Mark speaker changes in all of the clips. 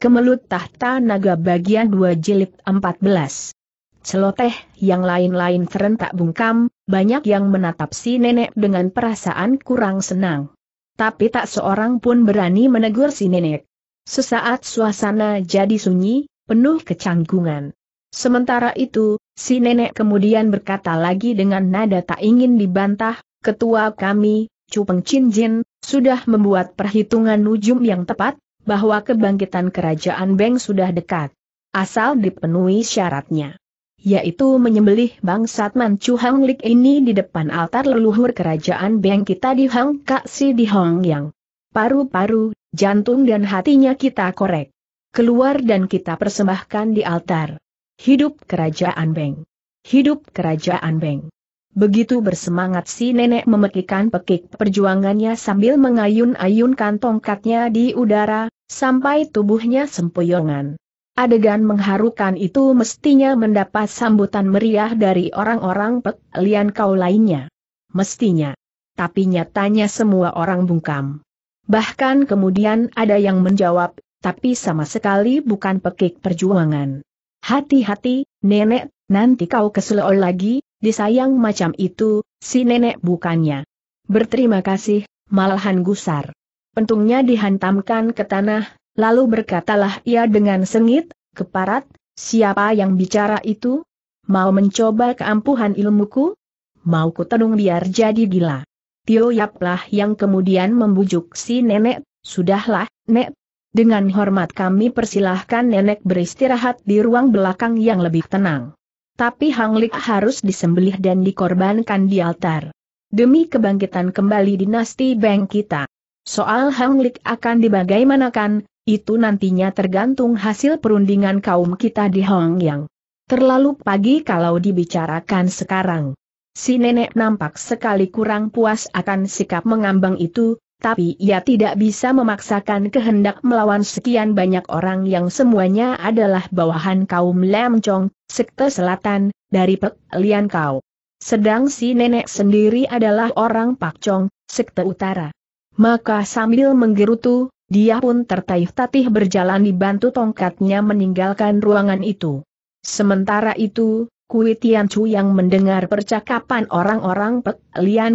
Speaker 1: Kemelut Tahta Naga bagian 2 jilid 14. Celoteh, yang lain-lain terentak bungkam, banyak yang menatap si nenek dengan perasaan kurang senang. Tapi tak seorang pun berani menegur si nenek. Sesaat suasana jadi sunyi, penuh kecanggungan. Sementara itu, si nenek kemudian berkata lagi dengan nada tak ingin dibantah, Ketua kami, Cupeng Cinjin, sudah membuat perhitungan nujum yang tepat, bahwa kebangkitan kerajaan Beng sudah dekat. Asal dipenuhi syaratnya. Yaitu menyembelih bangsat Manchu Hang Lik ini di depan altar leluhur kerajaan Beng kita di Hang Si di Hong Yang. Paru-paru, jantung dan hatinya kita korek. Keluar dan kita persembahkan di altar. Hidup kerajaan Beng. Hidup kerajaan Beng. Begitu bersemangat si nenek memekikan pekik perjuangannya sambil mengayun-ayunkan tongkatnya di udara, sampai tubuhnya sempoyongan. Adegan mengharukan itu mestinya mendapat sambutan meriah dari orang-orang pek kau lainnya. Mestinya. Tapi nyatanya semua orang bungkam. Bahkan kemudian ada yang menjawab, tapi sama sekali bukan pekik perjuangan. Hati-hati, nenek, nanti kau keselol lagi, disayang macam itu, si nenek bukannya. Berterima kasih, malahan gusar. Pentungnya dihantamkan ke tanah, lalu berkatalah ia dengan sengit, keparat, siapa yang bicara itu? Mau mencoba keampuhan ilmuku? Mau kutenung biar jadi gila. Tio Yaplah yang kemudian membujuk si nenek, sudahlah, nek. Dengan hormat kami persilahkan nenek beristirahat di ruang belakang yang lebih tenang. Tapi Hang Hanglik harus disembelih dan dikorbankan di altar. Demi kebangkitan kembali dinasti Bank kita. Soal Hang Hanglik akan dibagaimanakan, itu nantinya tergantung hasil perundingan kaum kita di Hong Yang. Terlalu pagi kalau dibicarakan sekarang. Si nenek nampak sekali kurang puas akan sikap mengambang itu, tapi ia tidak bisa memaksakan kehendak melawan sekian banyak orang yang semuanya adalah bawahan kaum Lemcong, Sekte Selatan, dari Pek Kau. Sedang si nenek sendiri adalah orang Pakcong, Sekte Utara. Maka sambil menggerutu, dia pun tertaih tatih berjalan dibantu tongkatnya meninggalkan ruangan itu. Sementara itu, Kui Tian Chu yang mendengar percakapan orang-orang Pek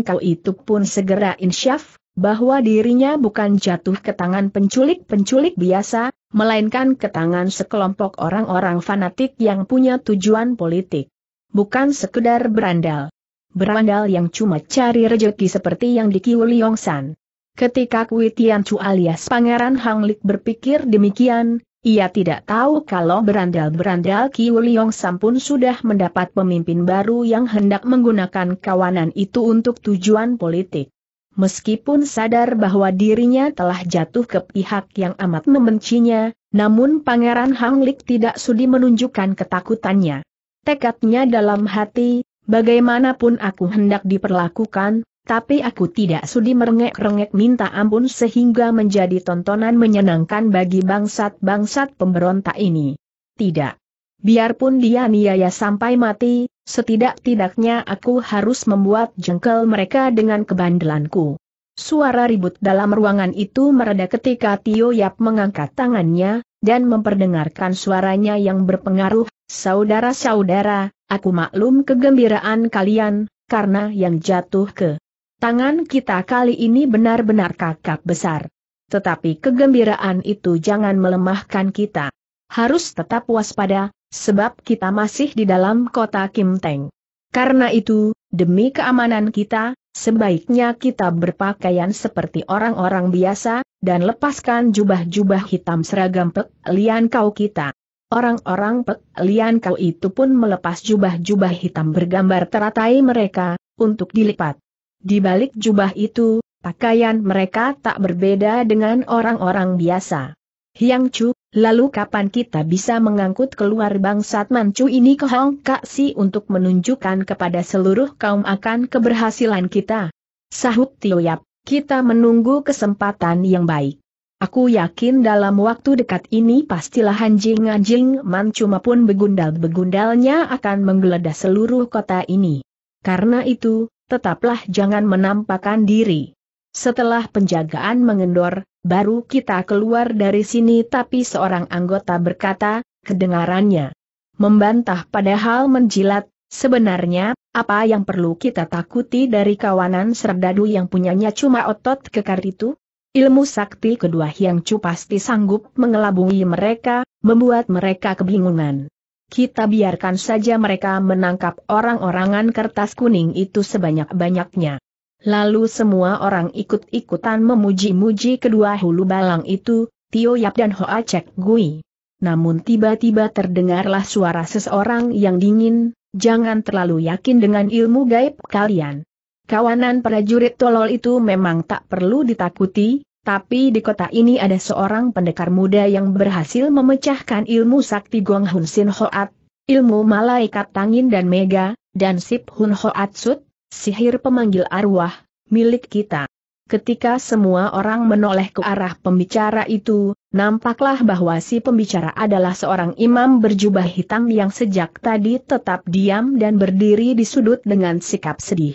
Speaker 1: Kau itu pun segera insyaf, bahwa dirinya bukan jatuh ke tangan penculik-penculik biasa, melainkan ke tangan sekelompok orang-orang fanatik yang punya tujuan politik. Bukan sekedar berandal. Berandal yang cuma cari rejeki seperti yang di Kiu Liong San. Ketika Kui Tian Chu alias Pangeran Hanglik berpikir demikian, ia tidak tahu kalau berandal-berandal Kiu Liong San pun sudah mendapat pemimpin baru yang hendak menggunakan kawanan itu untuk tujuan politik. Meskipun sadar bahwa dirinya telah jatuh ke pihak yang amat membencinya, namun Pangeran Hang Hanglik tidak sudi menunjukkan ketakutannya. Tekadnya dalam hati, bagaimanapun aku hendak diperlakukan, tapi aku tidak sudi merengek-rengek minta ampun sehingga menjadi tontonan menyenangkan bagi bangsat-bangsat pemberontak ini. Tidak. Biarpun dia niaya sampai mati, Setidak-tidaknya aku harus membuat jengkel mereka dengan kebandelanku. Suara ribut dalam ruangan itu mereda ketika Tio Yap mengangkat tangannya, dan memperdengarkan suaranya yang berpengaruh, Saudara-saudara, aku maklum kegembiraan kalian, karena yang jatuh ke tangan kita kali ini benar-benar kakap besar. Tetapi kegembiraan itu jangan melemahkan kita. Harus tetap waspada, sebab kita masih di dalam kota Kim Teng. Karena itu, demi keamanan kita, sebaiknya kita berpakaian seperti orang-orang biasa, dan lepaskan jubah-jubah hitam seragam Pek Lian Kau kita. Orang-orang Pek Lian Kau itu pun melepas jubah-jubah hitam bergambar teratai mereka, untuk dilipat. Di balik jubah itu, pakaian mereka tak berbeda dengan orang-orang biasa. Hiang Chu, Lalu kapan kita bisa mengangkut keluar bangsat mancu ini ke Hong Kak Si untuk menunjukkan kepada seluruh kaum akan keberhasilan kita? Sahut Tio Yap, kita menunggu kesempatan yang baik. Aku yakin dalam waktu dekat ini pastilah anjing-anjing mancu maupun begundal-begundalnya akan menggeledah seluruh kota ini. Karena itu, tetaplah jangan menampakkan diri. Setelah penjagaan mengendor, baru kita keluar dari sini tapi seorang anggota berkata, kedengarannya. Membantah padahal menjilat, sebenarnya, apa yang perlu kita takuti dari kawanan serdadu yang punyanya cuma otot kekar itu? Ilmu sakti kedua yang Chu pasti sanggup mengelabui mereka, membuat mereka kebingungan. Kita biarkan saja mereka menangkap orang-orangan kertas kuning itu sebanyak-banyaknya. Lalu semua orang ikut-ikutan memuji-muji kedua hulu balang itu, Tio Yap dan Hoa Cek Gui. Namun tiba-tiba terdengarlah suara seseorang yang dingin, jangan terlalu yakin dengan ilmu gaib kalian. Kawanan prajurit tolol itu memang tak perlu ditakuti, tapi di kota ini ada seorang pendekar muda yang berhasil memecahkan ilmu sakti Gong Hun Sin Hoat, ilmu malaikat Tangin dan mega, dan Sip Hun Hoat Sut, sihir pemanggil arwah, milik kita. Ketika semua orang menoleh ke arah pembicara itu, nampaklah bahwa si pembicara adalah seorang imam berjubah hitam yang sejak tadi tetap diam dan berdiri di sudut dengan sikap sedih.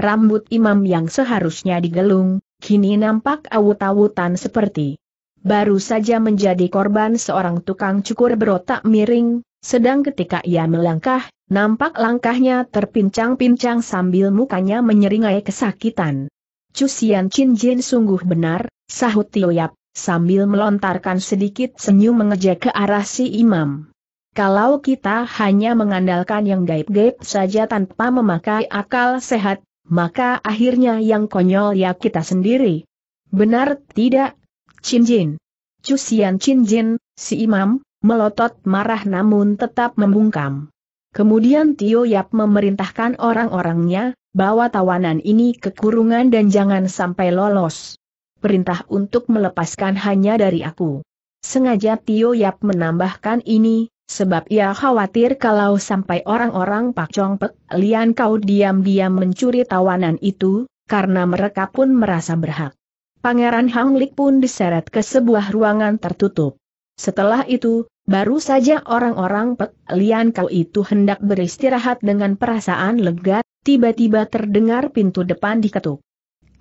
Speaker 1: Rambut imam yang seharusnya digelung, kini nampak awut-awutan seperti baru saja menjadi korban seorang tukang cukur berotak miring, sedang ketika ia melangkah, nampak langkahnya terpincang-pincang sambil mukanya menyeringai kesakitan. Cusian Chin Jin sungguh benar, sahut Tio Yap, sambil melontarkan sedikit senyum mengejek ke arah si imam. Kalau kita hanya mengandalkan yang gaib-gaib saja tanpa memakai akal sehat, maka akhirnya yang konyol ya kita sendiri. Benar tidak? Chin Jin. Cusian Chin Jin, si imam, melotot marah namun tetap membungkam. Kemudian Tio Yap memerintahkan orang-orangnya, bawa tawanan ini ke kurungan dan jangan sampai lolos. Perintah untuk melepaskan hanya dari aku. Sengaja Tio Yap menambahkan ini, sebab ia khawatir kalau sampai orang-orang Pak Chong Pek Lian Kau diam-diam mencuri tawanan itu, karena mereka pun merasa berhak. Pangeran Hang Lik pun diseret ke sebuah ruangan tertutup. Setelah itu, baru saja orang-orang Pek Lian Kau itu hendak beristirahat dengan perasaan lega, tiba-tiba terdengar pintu depan diketuk.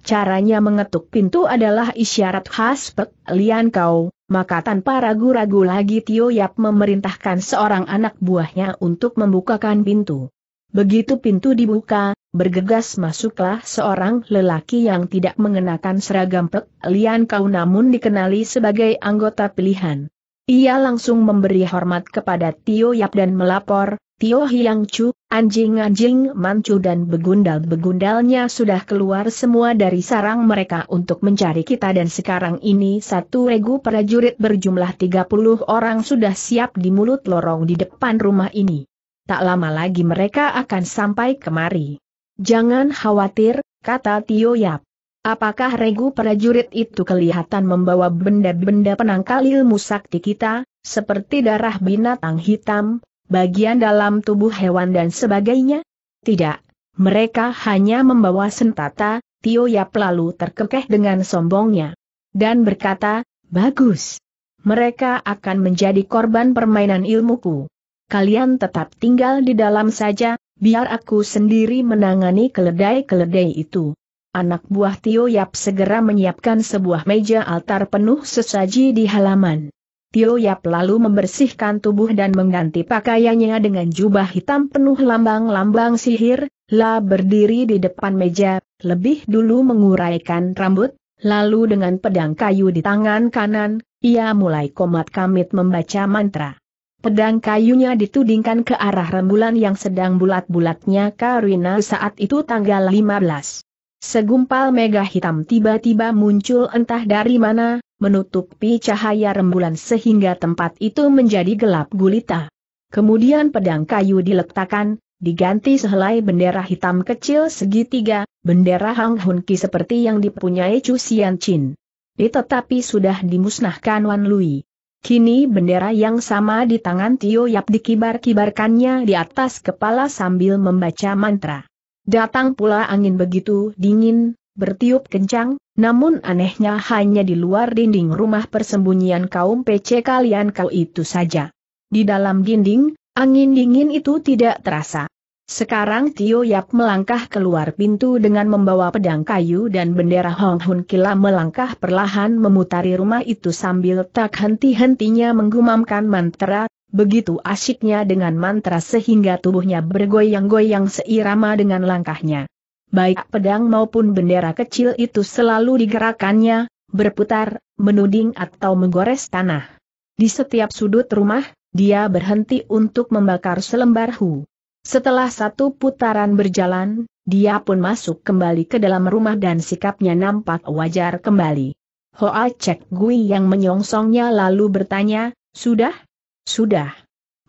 Speaker 1: Caranya mengetuk pintu adalah isyarat khas Pek Lian Kau, maka tanpa ragu-ragu lagi Tio Yap memerintahkan seorang anak buahnya untuk membukakan pintu. Begitu pintu dibuka, bergegas masuklah seorang lelaki yang tidak mengenakan seragam Pek Lian Kau namun dikenali sebagai anggota pilihan. Ia langsung memberi hormat kepada Tio Yap dan melapor, Tio Hiang Chu, anjing-anjing mancu dan begundal-begundalnya sudah keluar semua dari sarang mereka untuk mencari kita dan sekarang ini satu regu prajurit berjumlah 30 orang sudah siap di mulut lorong di depan rumah ini. Tak lama lagi mereka akan sampai kemari. Jangan khawatir, kata Tio Yap. Apakah regu prajurit itu kelihatan membawa benda-benda penangkal ilmu sakti kita, seperti darah binatang hitam, bagian dalam tubuh hewan dan sebagainya? Tidak, mereka hanya membawa sentata, Tio Yap lalu terkekeh dengan sombongnya. Dan berkata, bagus. Mereka akan menjadi korban permainan ilmuku. Kalian tetap tinggal di dalam saja, biar aku sendiri menangani keledai-keledai itu anak buah Tio Yap segera menyiapkan sebuah meja altar penuh sesaji di halaman. Tio Yap lalu membersihkan tubuh dan mengganti pakaiannya dengan jubah hitam penuh lambang-lambang sihir, La berdiri di depan meja, lebih dulu menguraikan rambut, lalu dengan pedang kayu di tangan kanan, ia mulai komat kamit membaca mantra. Pedang kayunya ditudingkan ke arah rembulan yang sedang bulat-bulatnya Karina saat itu tanggal 15. Segumpal mega hitam tiba-tiba muncul entah dari mana, menutupi cahaya rembulan sehingga tempat itu menjadi gelap gulita. Kemudian pedang kayu diletakkan, diganti sehelai bendera hitam kecil segitiga, bendera Hang Hun Ki seperti yang dipunyai Chu Xian Chin. Tetapi sudah dimusnahkan Wan Lui. Kini bendera yang sama di tangan Tio Yap dikibar-kibarkannya di atas kepala sambil membaca mantra. Datang pula angin begitu dingin, bertiup kencang, namun anehnya hanya di luar dinding rumah persembunyian kaum PC kalian kau itu saja. Di dalam dinding, angin dingin itu tidak terasa. Sekarang Tio Yap melangkah keluar pintu dengan membawa pedang kayu dan bendera Hong Hun Kila melangkah perlahan memutari rumah itu sambil tak henti-hentinya menggumamkan mantra begitu asyiknya dengan mantra sehingga tubuhnya bergoyang-goyang seirama dengan langkahnya. Baik pedang maupun bendera kecil itu selalu digerakannya, berputar, menuding atau menggores tanah. Di setiap sudut rumah, dia berhenti untuk membakar selembar hu. Setelah satu putaran berjalan, dia pun masuk kembali ke dalam rumah dan sikapnya nampak wajar kembali. Hoa Cek Gui yang menyongsongnya lalu bertanya, Sudah? Sudah.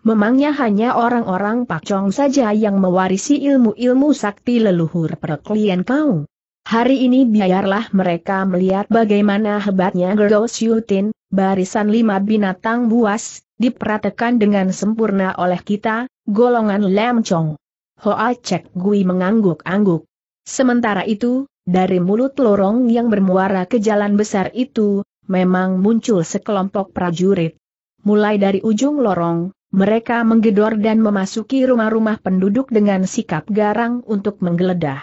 Speaker 1: Memangnya hanya orang-orang Pak Cong saja yang mewarisi ilmu-ilmu sakti leluhur perkelian kau. Hari ini biarlah mereka melihat bagaimana hebatnya Gerdo Syutin, barisan lima binatang buas, diperhatikan dengan sempurna oleh kita, golongan lemcong. Hoa Cek Gui mengangguk-angguk. Sementara itu, dari mulut lorong yang bermuara ke jalan besar itu, memang muncul sekelompok prajurit mulai dari ujung lorong, mereka menggedor dan memasuki rumah-rumah penduduk dengan sikap garang untuk menggeledah.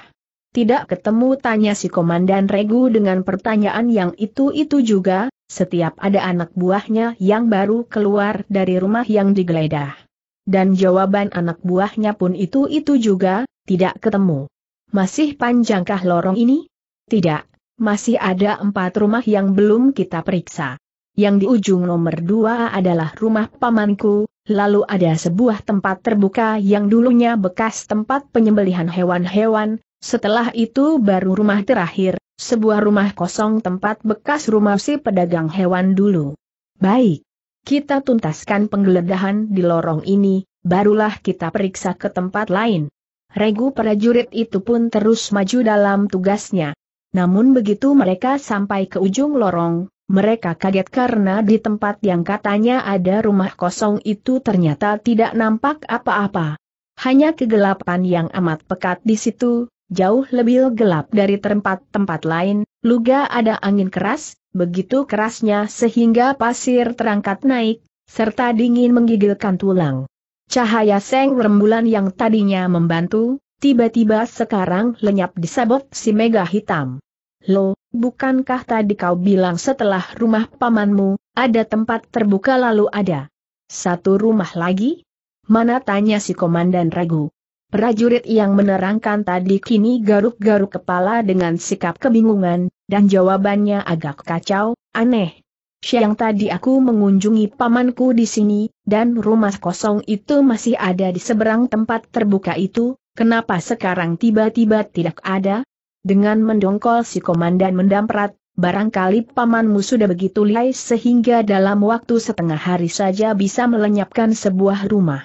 Speaker 1: Tidak ketemu tanya si Komandan Regu dengan pertanyaan yang itu-itu juga, setiap ada anak buahnya yang baru keluar dari rumah yang digeledah. Dan jawaban anak buahnya pun itu-itu juga, tidak ketemu. Masih panjangkah lorong ini? Tidak, masih ada empat rumah yang belum kita periksa yang di ujung nomor dua adalah rumah pamanku, lalu ada sebuah tempat terbuka yang dulunya bekas tempat penyembelihan hewan-hewan, setelah itu baru rumah terakhir, sebuah rumah kosong tempat bekas rumah si pedagang hewan dulu. Baik. Kita tuntaskan penggeledahan di lorong ini, barulah kita periksa ke tempat lain. Regu prajurit itu pun terus maju dalam tugasnya. Namun begitu mereka sampai ke ujung lorong, mereka kaget karena di tempat yang katanya ada rumah kosong itu ternyata tidak nampak apa-apa. Hanya kegelapan yang amat pekat di situ, jauh lebih gelap dari tempat-tempat lain, luga ada angin keras, begitu kerasnya sehingga pasir terangkat naik, serta dingin menggigilkan tulang. Cahaya seng rembulan yang tadinya membantu, tiba-tiba sekarang lenyap disabot si mega hitam. Lo, bukankah tadi kau bilang setelah rumah pamanmu, ada tempat terbuka lalu ada satu rumah lagi? Mana tanya si komandan ragu. Prajurit yang menerangkan tadi kini garuk-garuk kepala dengan sikap kebingungan, dan jawabannya agak kacau, aneh. Siang tadi aku mengunjungi pamanku di sini, dan rumah kosong itu masih ada di seberang tempat terbuka itu, kenapa sekarang tiba-tiba tidak ada? Dengan mendongkol si komandan mendamprat, barangkali pamanmu sudah begitu lihai sehingga dalam waktu setengah hari saja bisa melenyapkan sebuah rumah.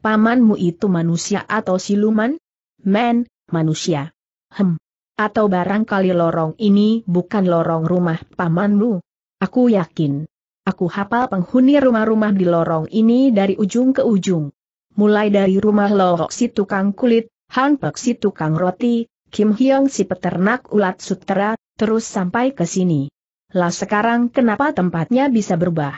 Speaker 1: Pamanmu itu manusia atau siluman? Men, manusia. Hem. Atau barangkali lorong ini bukan lorong rumah pamanmu. Aku yakin. Aku hafal penghuni rumah-rumah di lorong ini dari ujung ke ujung. Mulai dari rumah lorok si tukang kulit, hanpek si tukang roti, Kim Hyong si peternak ulat sutera, terus sampai ke sini. Lah sekarang kenapa tempatnya bisa berubah?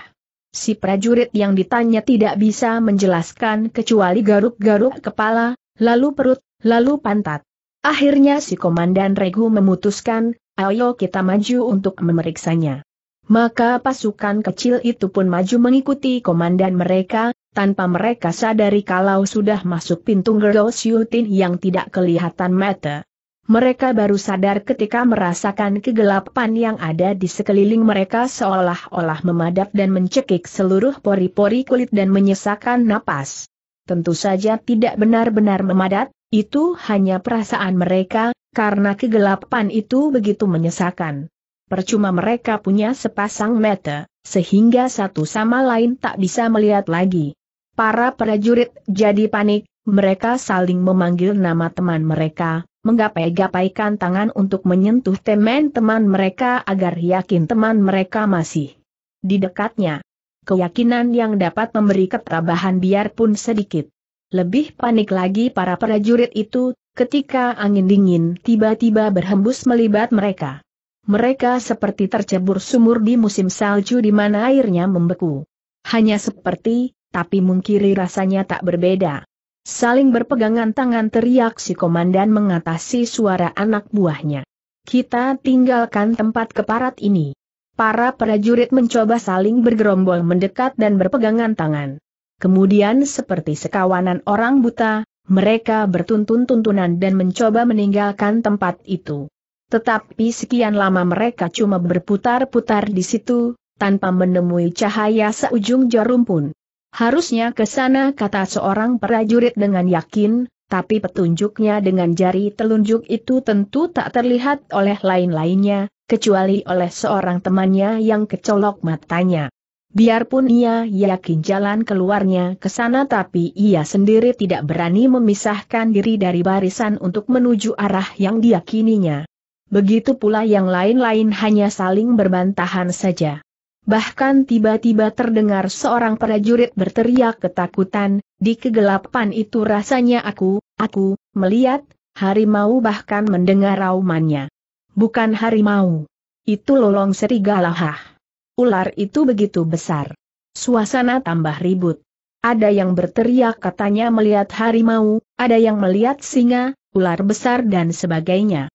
Speaker 1: Si prajurit yang ditanya tidak bisa menjelaskan kecuali garuk-garuk kepala, lalu perut, lalu pantat. Akhirnya si komandan Regu memutuskan, ayo kita maju untuk memeriksanya. Maka pasukan kecil itu pun maju mengikuti komandan mereka, tanpa mereka sadari kalau sudah masuk pintu Gerosiutin yang tidak kelihatan mata. Mereka baru sadar ketika merasakan kegelapan yang ada di sekeliling mereka seolah-olah memadat dan mencekik seluruh pori-pori kulit dan menyesakan napas. Tentu saja tidak benar-benar memadat, itu hanya perasaan mereka, karena kegelapan itu begitu menyesakan. Percuma mereka punya sepasang mata, sehingga satu sama lain tak bisa melihat lagi. Para prajurit jadi panik, mereka saling memanggil nama teman mereka, menggapai-gapaikan tangan untuk menyentuh teman-teman mereka agar yakin teman mereka masih di dekatnya. Keyakinan yang dapat memberi ketabahan biarpun sedikit. Lebih panik lagi para prajurit itu, ketika angin dingin tiba-tiba berhembus melibat mereka. Mereka seperti tercebur sumur di musim salju di mana airnya membeku. Hanya seperti, tapi mungkiri rasanya tak berbeda. Saling berpegangan tangan teriak si komandan mengatasi suara anak buahnya. Kita tinggalkan tempat keparat ini. Para prajurit mencoba saling bergerombol mendekat dan berpegangan tangan. Kemudian seperti sekawanan orang buta, mereka bertuntun-tuntunan dan mencoba meninggalkan tempat itu. Tetapi sekian lama mereka cuma berputar-putar di situ, tanpa menemui cahaya seujung jarum pun. Harusnya ke sana kata seorang prajurit dengan yakin, tapi petunjuknya dengan jari telunjuk itu tentu tak terlihat oleh lain-lainnya, kecuali oleh seorang temannya yang kecolok matanya. Biarpun ia yakin jalan keluarnya ke sana tapi ia sendiri tidak berani memisahkan diri dari barisan untuk menuju arah yang diyakininya. Begitu pula yang lain-lain hanya saling berbantahan saja bahkan tiba-tiba terdengar seorang prajurit berteriak ketakutan, di kegelapan itu rasanya aku, aku, melihat, harimau bahkan mendengar raumannya. Bukan harimau. Itu lolong serigala hah. Ular itu begitu besar. Suasana tambah ribut. Ada yang berteriak katanya melihat harimau, ada yang melihat singa, ular besar dan sebagainya.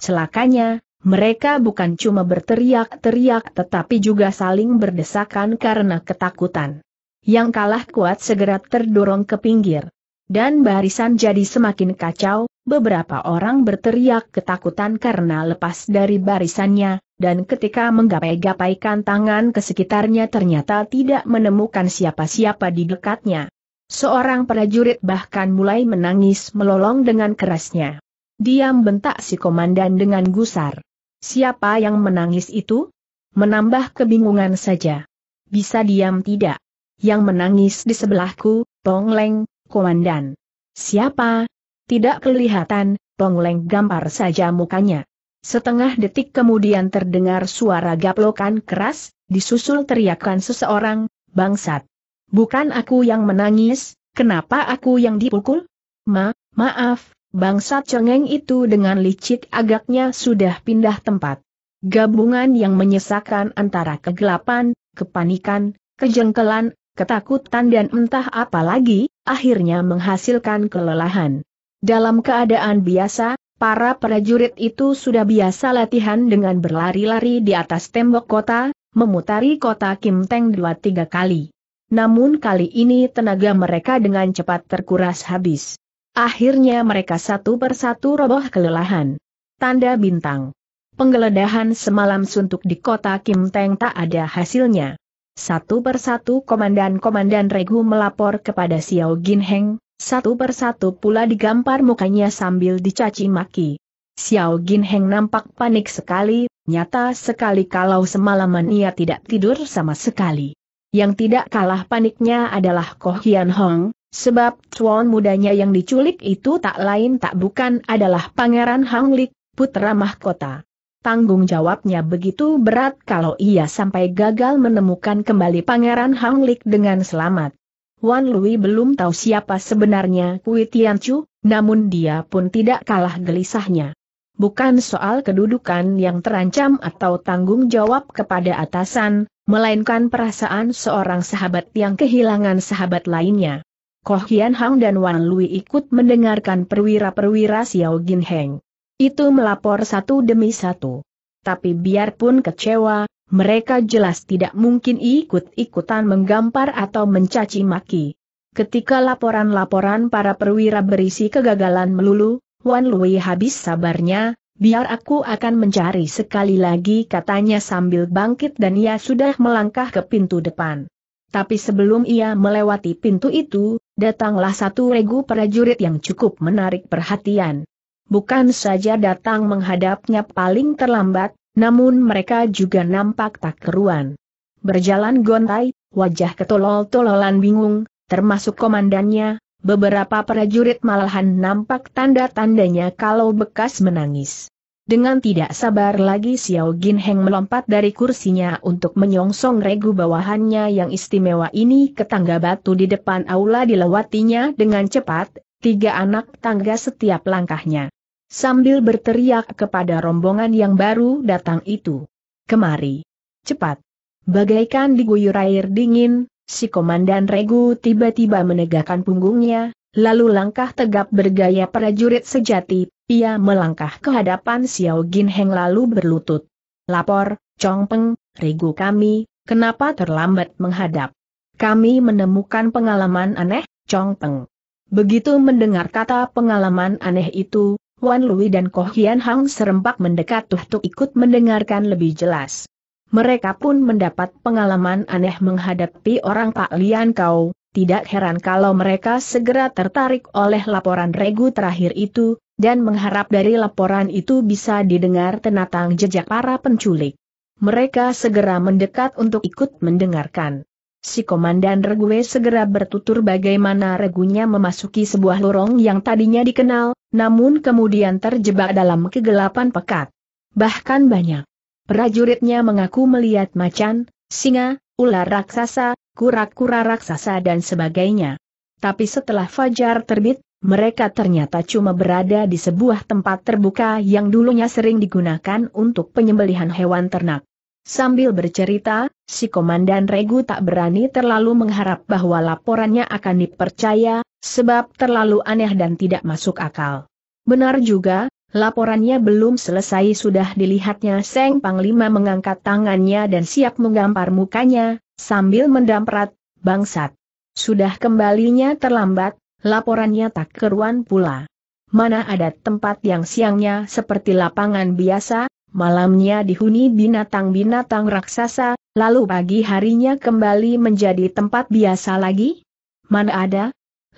Speaker 1: Celakanya, mereka bukan cuma berteriak-teriak tetapi juga saling berdesakan karena ketakutan. Yang kalah kuat segera terdorong ke pinggir. Dan barisan jadi semakin kacau, beberapa orang berteriak ketakutan karena lepas dari barisannya, dan ketika menggapai-gapaikan tangan ke sekitarnya ternyata tidak menemukan siapa-siapa di dekatnya. Seorang prajurit bahkan mulai menangis melolong dengan kerasnya. Diam bentak si komandan dengan gusar. Siapa yang menangis itu? Menambah kebingungan saja. Bisa diam tidak? Yang menangis di sebelahku, Leng, komandan. Siapa? Tidak kelihatan, Leng gampar saja mukanya. Setengah detik kemudian terdengar suara gaplokan keras, disusul teriakan seseorang, bangsat. Bukan aku yang menangis, kenapa aku yang dipukul? Ma, maaf, bangsa cengeng itu dengan licik agaknya sudah pindah tempat. Gabungan yang menyesakan antara kegelapan, kepanikan, kejengkelan, ketakutan dan entah apa lagi, akhirnya menghasilkan kelelahan. Dalam keadaan biasa, para prajurit itu sudah biasa latihan dengan berlari-lari di atas tembok kota, memutari kota Kim Teng dua tiga kali. Namun kali ini tenaga mereka dengan cepat terkuras habis. Akhirnya mereka satu persatu roboh kelelahan. Tanda bintang. Penggeledahan semalam suntuk di kota Kim Teng tak ada hasilnya. Satu persatu komandan-komandan regu melapor kepada Xiao Gin Heng, satu persatu pula digampar mukanya sambil dicaci maki. Xiao Gin Heng nampak panik sekali, nyata sekali kalau semalaman ia tidak tidur sama sekali. Yang tidak kalah paniknya adalah Koh Hian Hong, Sebab cuan mudanya yang diculik itu tak lain tak bukan adalah Pangeran Hang Hanglik, putra mahkota. Tanggung jawabnya begitu berat kalau ia sampai gagal menemukan kembali Pangeran Hang Hanglik dengan selamat. Wan Lui belum tahu siapa sebenarnya Kui Chu, namun dia pun tidak kalah gelisahnya. Bukan soal kedudukan yang terancam atau tanggung jawab kepada atasan, melainkan perasaan seorang sahabat yang kehilangan sahabat lainnya. Koh Hian Hang dan Wan Lui ikut mendengarkan perwira-perwira Xiao Gin Heng. Itu melapor satu demi satu. Tapi biarpun kecewa, mereka jelas tidak mungkin ikut-ikutan menggampar atau mencaci maki. Ketika laporan-laporan para perwira berisi kegagalan melulu, Wan Lui habis sabarnya, biar aku akan mencari sekali lagi katanya sambil bangkit dan ia sudah melangkah ke pintu depan. Tapi sebelum ia melewati pintu itu, datanglah satu regu prajurit yang cukup menarik perhatian. Bukan saja datang menghadapnya paling terlambat, namun mereka juga nampak tak keruan. Berjalan gontai, wajah ketolol-tololan bingung, termasuk komandannya, beberapa prajurit malahan nampak tanda-tandanya kalau bekas menangis. Dengan tidak sabar lagi Xiao Gin Heng melompat dari kursinya untuk menyongsong regu bawahannya yang istimewa ini ke tangga batu di depan aula dilewatinya dengan cepat, tiga anak tangga setiap langkahnya. Sambil berteriak kepada rombongan yang baru datang itu. Kemari. Cepat. Bagaikan diguyur air dingin, si komandan regu tiba-tiba menegakkan punggungnya, Lalu langkah tegap bergaya prajurit sejati, ia melangkah ke hadapan Xiao Gin Heng lalu berlutut. Lapor, Chong Peng, regu kami, kenapa terlambat menghadap? Kami menemukan pengalaman aneh, Chong Peng. Begitu mendengar kata pengalaman aneh itu, Wan Lui dan Koh Hian Hang serempak mendekat untuk ikut mendengarkan lebih jelas. Mereka pun mendapat pengalaman aneh menghadapi orang Pak Lian Kau, tidak heran kalau mereka segera tertarik oleh laporan regu terakhir itu, dan mengharap dari laporan itu bisa didengar tenatang jejak para penculik. Mereka segera mendekat untuk ikut mendengarkan. Si Komandan Regue segera bertutur bagaimana regunya memasuki sebuah lorong yang tadinya dikenal, namun kemudian terjebak dalam kegelapan pekat. Bahkan banyak prajuritnya mengaku melihat macan, singa, ular raksasa, kura-kura raksasa dan sebagainya. Tapi setelah fajar terbit, mereka ternyata cuma berada di sebuah tempat terbuka yang dulunya sering digunakan untuk penyembelihan hewan ternak. Sambil bercerita, si Komandan Regu tak berani terlalu mengharap bahwa laporannya akan dipercaya, sebab terlalu aneh dan tidak masuk akal. Benar juga, laporannya belum selesai sudah dilihatnya Seng Panglima mengangkat tangannya dan siap menggampar mukanya, sambil mendamprat, bangsat. Sudah kembalinya terlambat, laporannya tak keruan pula. Mana ada tempat yang siangnya seperti lapangan biasa, malamnya dihuni binatang-binatang raksasa, lalu pagi harinya kembali menjadi tempat biasa lagi? Mana ada?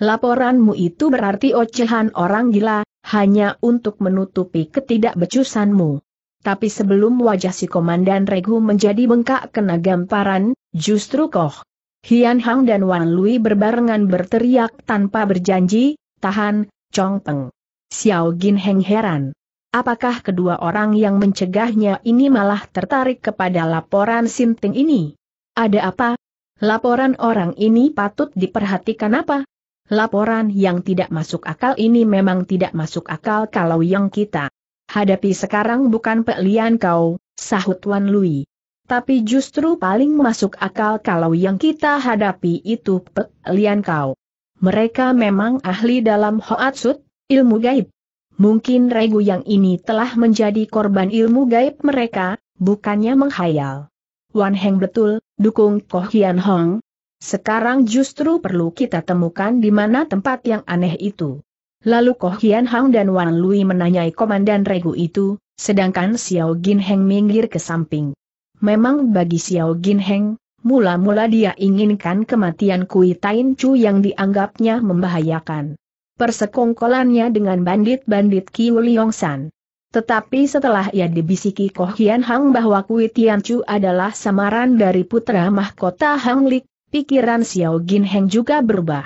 Speaker 1: Laporanmu itu berarti ocehan orang gila, hanya untuk menutupi ketidakbecusanmu. Tapi sebelum wajah si Komandan Regu menjadi bengkak kena gamparan, Justru Koh Hian Hang dan Wan Lui berbarengan berteriak tanpa berjanji, tahan, Chong Peng. Xiao Gin Heng heran. Apakah kedua orang yang mencegahnya ini malah tertarik kepada laporan Sinting ini? Ada apa? Laporan orang ini patut diperhatikan apa? Laporan yang tidak masuk akal ini memang tidak masuk akal kalau yang kita hadapi sekarang bukan pelian kau, sahut Wan Lui tapi justru paling masuk akal kalau yang kita hadapi itu pelian Kau. Mereka memang ahli dalam Hoatsut, ilmu gaib. Mungkin regu yang ini telah menjadi korban ilmu gaib mereka, bukannya menghayal. Wan Heng betul, dukung Koh Hian Hong. Sekarang justru perlu kita temukan di mana tempat yang aneh itu. Lalu Koh Hian Hong dan Wan Lui menanyai komandan regu itu, sedangkan Xiao Gin Heng minggir ke samping. Memang bagi Xiao Jin Heng, mula-mula dia inginkan kematian Kui Tain Chu yang dianggapnya membahayakan. Persekongkolannya dengan bandit-bandit Ki Liong San. Tetapi setelah ia dibisiki Koh Hian Hang bahwa Kui Tian Chu adalah samaran dari putra mahkota Hang Lik, pikiran Xiao Jin Heng juga berubah.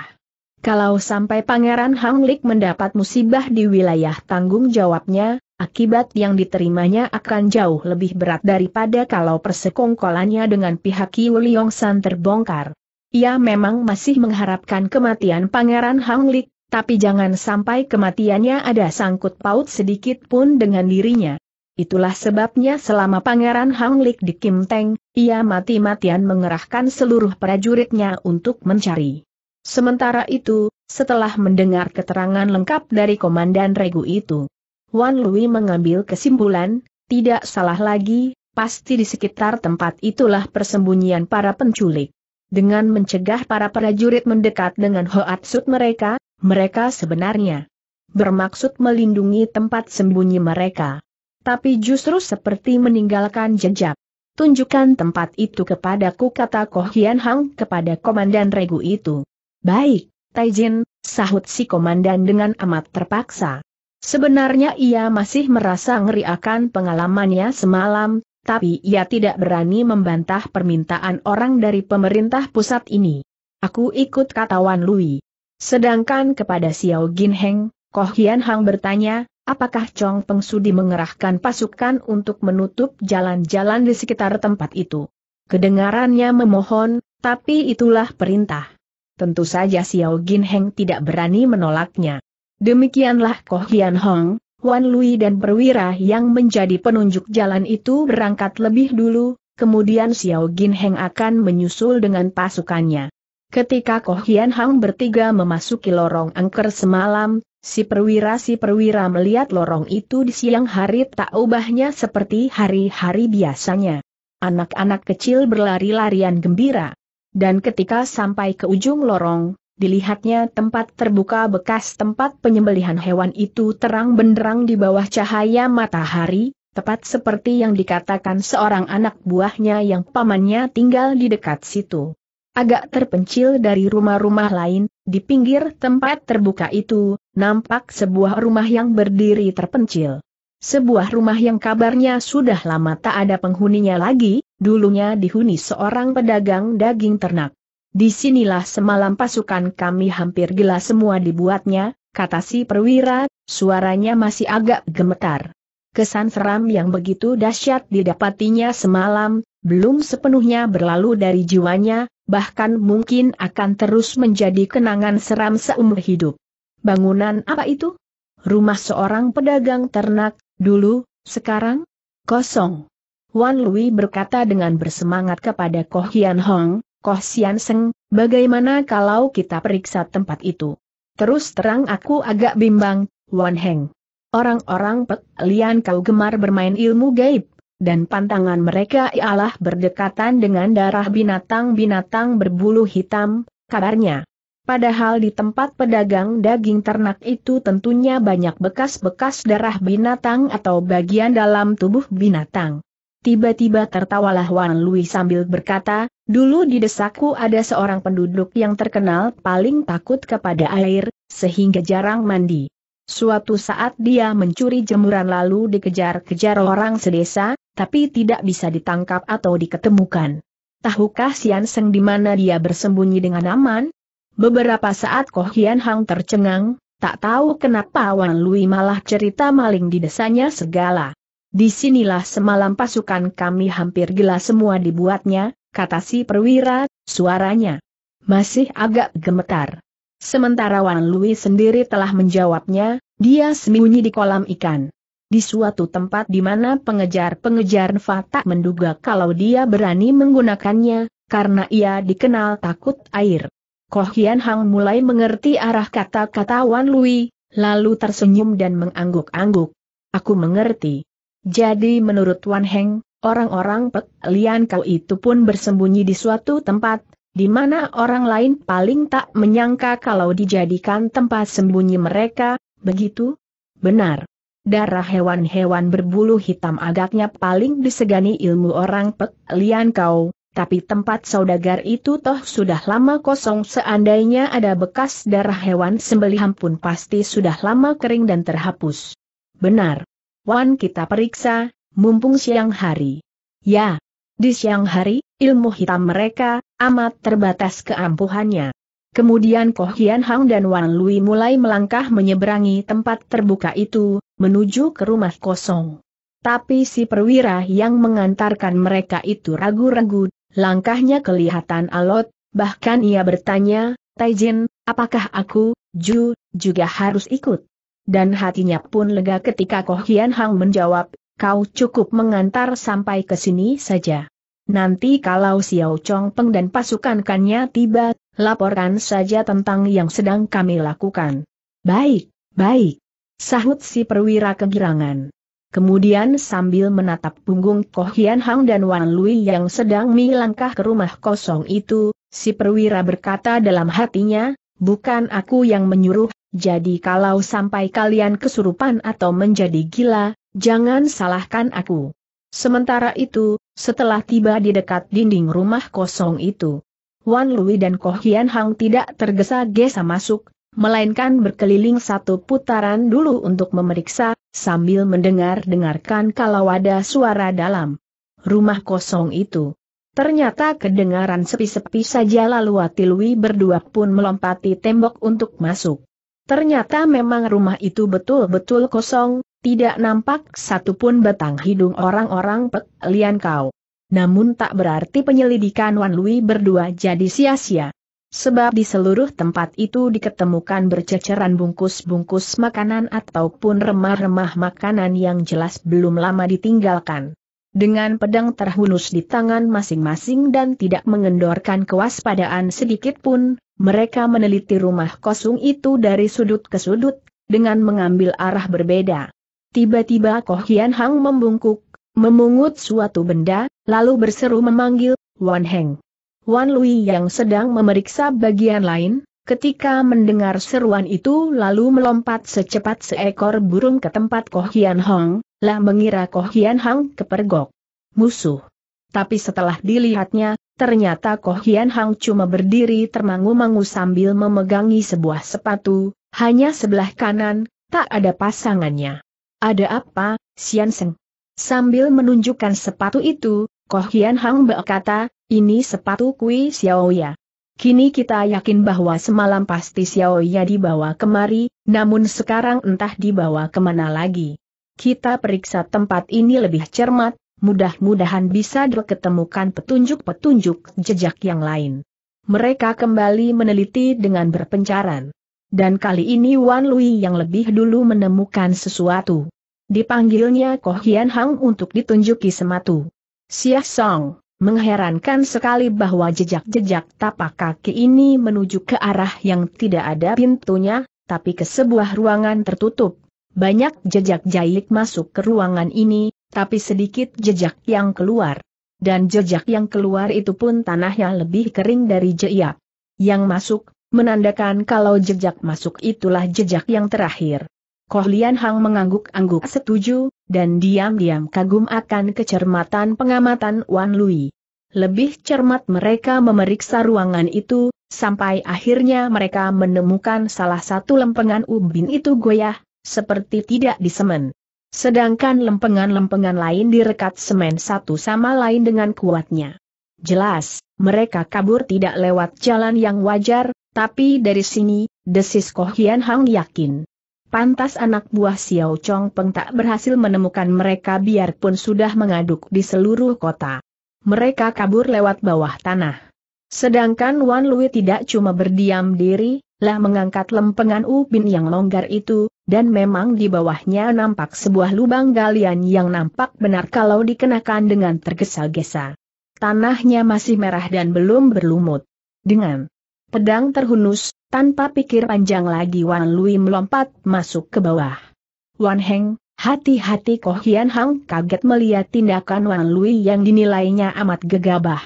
Speaker 1: Kalau sampai Pangeran Hang Lik mendapat musibah di wilayah tanggung jawabnya, akibat yang diterimanya akan jauh lebih berat daripada kalau persekongkolannya dengan pihak Ki Liong San terbongkar. Ia memang masih mengharapkan kematian Pangeran Hang Lik, tapi jangan sampai kematiannya ada sangkut paut sedikit pun dengan dirinya. Itulah sebabnya selama Pangeran Hang Lik di Kim Teng, ia mati-matian mengerahkan seluruh prajuritnya untuk mencari. Sementara itu, setelah mendengar keterangan lengkap dari Komandan Regu itu, Wan Lui mengambil kesimpulan, tidak salah lagi, pasti di sekitar tempat itulah persembunyian para penculik. Dengan mencegah para prajurit mendekat dengan hoatsut mereka, mereka sebenarnya bermaksud melindungi tempat sembunyi mereka. Tapi justru seperti meninggalkan jejak. Tunjukkan tempat itu kepadaku kata Koh Hang kepada komandan regu itu. Baik, Taijin, sahut si komandan dengan amat terpaksa. Sebenarnya ia masih merasa ngeri akan pengalamannya semalam, tapi ia tidak berani membantah permintaan orang dari pemerintah pusat ini. Aku ikut kata Wan Lui. Sedangkan kepada Xiao Gin Heng, Koh Hian Hang bertanya, apakah Chong Peng Sudi mengerahkan pasukan untuk menutup jalan-jalan di sekitar tempat itu. Kedengarannya memohon, tapi itulah perintah. Tentu saja Xiao Gin Heng tidak berani menolaknya. Demikianlah Koh Hian Hong, Wan Lui dan perwira yang menjadi penunjuk jalan itu berangkat lebih dulu, kemudian Xiao Gin Heng akan menyusul dengan pasukannya. Ketika Koh Hian Hong bertiga memasuki lorong angker semalam, si perwira-si perwira melihat lorong itu di siang hari tak ubahnya seperti hari-hari biasanya. Anak-anak kecil berlari-larian gembira. Dan ketika sampai ke ujung lorong, dilihatnya tempat terbuka bekas tempat penyembelihan hewan itu terang benderang di bawah cahaya matahari, tepat seperti yang dikatakan seorang anak buahnya yang pamannya tinggal di dekat situ. Agak terpencil dari rumah-rumah lain, di pinggir tempat terbuka itu, nampak sebuah rumah yang berdiri terpencil. Sebuah rumah yang kabarnya sudah lama tak ada penghuninya lagi, dulunya dihuni seorang pedagang daging ternak. Di sinilah semalam pasukan kami hampir gila semua dibuatnya, kata si perwira, suaranya masih agak gemetar. Kesan seram yang begitu dahsyat didapatinya semalam, belum sepenuhnya berlalu dari jiwanya, bahkan mungkin akan terus menjadi kenangan seram seumur hidup. Bangunan apa itu? Rumah seorang pedagang ternak, dulu, sekarang? Kosong. Wan Lui berkata dengan bersemangat kepada Koh Hian Hong, Koh Sian Seng, bagaimana kalau kita periksa tempat itu? Terus terang aku agak bimbang, Wan Heng. Orang-orang Pek Lian kau gemar bermain ilmu gaib, dan pantangan mereka ialah berdekatan dengan darah binatang-binatang berbulu hitam, kabarnya. Padahal di tempat pedagang daging ternak itu tentunya banyak bekas-bekas darah binatang atau bagian dalam tubuh binatang. Tiba-tiba tertawalah Wan Lui sambil berkata, dulu di desaku ada seorang penduduk yang terkenal paling takut kepada air, sehingga jarang mandi. Suatu saat dia mencuri jemuran lalu dikejar-kejar orang sedesa, tapi tidak bisa ditangkap atau diketemukan. Tahukah Sian Seng di mana dia bersembunyi dengan aman? Beberapa saat Koh Hian Hang tercengang, tak tahu kenapa Wan Lui malah cerita maling di desanya segala. Disinilah semalam pasukan kami hampir gila semua dibuatnya, kata si perwira, suaranya masih agak gemetar. Sementara Wan Lui sendiri telah menjawabnya, dia sembunyi di kolam ikan. Di suatu tempat di mana pengejar-pengejar Nfa tak menduga kalau dia berani menggunakannya, karena ia dikenal takut air. Koh Hian Hang mulai mengerti arah kata-kata Wan Lui, lalu tersenyum dan mengangguk-angguk. Aku mengerti. Jadi menurut Wan Heng, orang-orang Pek Lian Kau itu pun bersembunyi di suatu tempat, di mana orang lain paling tak menyangka kalau dijadikan tempat sembunyi mereka, begitu? Benar. Darah hewan-hewan berbulu hitam agaknya paling disegani ilmu orang Pek Lian Kau, tapi tempat saudagar itu toh sudah lama kosong seandainya ada bekas darah hewan sembelihan pun pasti sudah lama kering dan terhapus. Benar. Wan kita periksa, mumpung siang hari. Ya, di siang hari, ilmu hitam mereka, amat terbatas keampuhannya. Kemudian Koh Hian Hang dan Wan Lui mulai melangkah menyeberangi tempat terbuka itu, menuju ke rumah kosong. Tapi si perwira yang mengantarkan mereka itu ragu-ragu, langkahnya kelihatan alot, bahkan ia bertanya, Taijin, apakah aku, Ju, juga harus ikut? dan hatinya pun lega ketika Koh Hian Hang menjawab, kau cukup mengantar sampai ke sini saja. Nanti kalau Xiao Chong Peng dan pasukan kannya tiba, laporkan saja tentang yang sedang kami lakukan. Baik, baik. Sahut si perwira kegirangan. Kemudian sambil menatap punggung Koh Hian Hang dan Wan Lui yang sedang melangkah ke rumah kosong itu, si perwira berkata dalam hatinya, bukan aku yang menyuruh, jadi kalau sampai kalian kesurupan atau menjadi gila, jangan salahkan aku. Sementara itu, setelah tiba di dekat dinding rumah kosong itu, Wan Lui dan Koh Hian Hang tidak tergesa-gesa masuk, melainkan berkeliling satu putaran dulu untuk memeriksa, sambil mendengar-dengarkan kalau ada suara dalam rumah kosong itu. Ternyata kedengaran sepi-sepi saja lalu Atilwi berdua pun melompati tembok untuk masuk. Ternyata memang rumah itu betul-betul kosong, tidak nampak satupun batang hidung orang-orang pelian Kau. Namun tak berarti penyelidikan Wan Lui berdua jadi sia-sia. Sebab di seluruh tempat itu diketemukan berceceran bungkus-bungkus makanan ataupun remah-remah makanan yang jelas belum lama ditinggalkan. Dengan pedang terhunus di tangan masing-masing dan tidak mengendorkan kewaspadaan sedikit pun, mereka meneliti rumah kosong itu dari sudut ke sudut, dengan mengambil arah berbeda. Tiba-tiba Koh Hian Hang membungkuk, memungut suatu benda, lalu berseru memanggil, Wan Heng. Wan Lui yang sedang memeriksa bagian lain, Ketika mendengar seruan itu lalu melompat secepat seekor burung ke tempat Koh Hian Hong, lah mengira Koh Hian Hong kepergok. Musuh. Tapi setelah dilihatnya, ternyata Koh Hian Hong cuma berdiri termangu-mangu sambil memegangi sebuah sepatu, hanya sebelah kanan, tak ada pasangannya. Ada apa, Sian Seng? Sambil menunjukkan sepatu itu, Koh Hian Hang berkata, ini sepatu Kui Ya. Kini kita yakin bahwa semalam pasti Xiao Ya dibawa kemari, namun sekarang entah dibawa kemana lagi. Kita periksa tempat ini lebih cermat, mudah-mudahan bisa diketemukan petunjuk-petunjuk jejak yang lain. Mereka kembali meneliti dengan berpencaran. Dan kali ini Wan Lui yang lebih dulu menemukan sesuatu. Dipanggilnya Koh Hian Hang untuk ditunjuki sematu. Sia Song. Mengherankan sekali bahwa jejak-jejak tapak kaki ini menuju ke arah yang tidak ada pintunya, tapi ke sebuah ruangan tertutup. Banyak jejak jahit masuk ke ruangan ini, tapi sedikit jejak yang keluar. Dan jejak yang keluar itu pun tanahnya lebih kering dari jejak yang masuk, menandakan kalau jejak masuk itulah jejak yang terakhir. Kohlian Hang mengangguk-angguk setuju, dan diam-diam kagum akan kecermatan pengamatan Wan Lui. Lebih cermat mereka memeriksa ruangan itu, sampai akhirnya mereka menemukan salah satu lempengan ubin itu goyah, seperti tidak di semen. Sedangkan lempengan-lempengan lain direkat semen satu sama lain dengan kuatnya. Jelas, mereka kabur tidak lewat jalan yang wajar, tapi dari sini, desis Koh Hian Hang yakin. Pantas anak buah Xiao Chong Peng tak berhasil menemukan mereka biarpun sudah mengaduk di seluruh kota. Mereka kabur lewat bawah tanah. Sedangkan Wan Lui tidak cuma berdiam diri, lah mengangkat lempengan ubin yang longgar itu, dan memang di bawahnya nampak sebuah lubang galian yang nampak benar kalau dikenakan dengan tergesa-gesa. Tanahnya masih merah dan belum berlumut. Dengan pedang terhunus, tanpa pikir panjang lagi Wan Lui melompat masuk ke bawah. Wan Heng, hati-hati Koh Hian Hang kaget melihat tindakan Wan Lui yang dinilainya amat gegabah.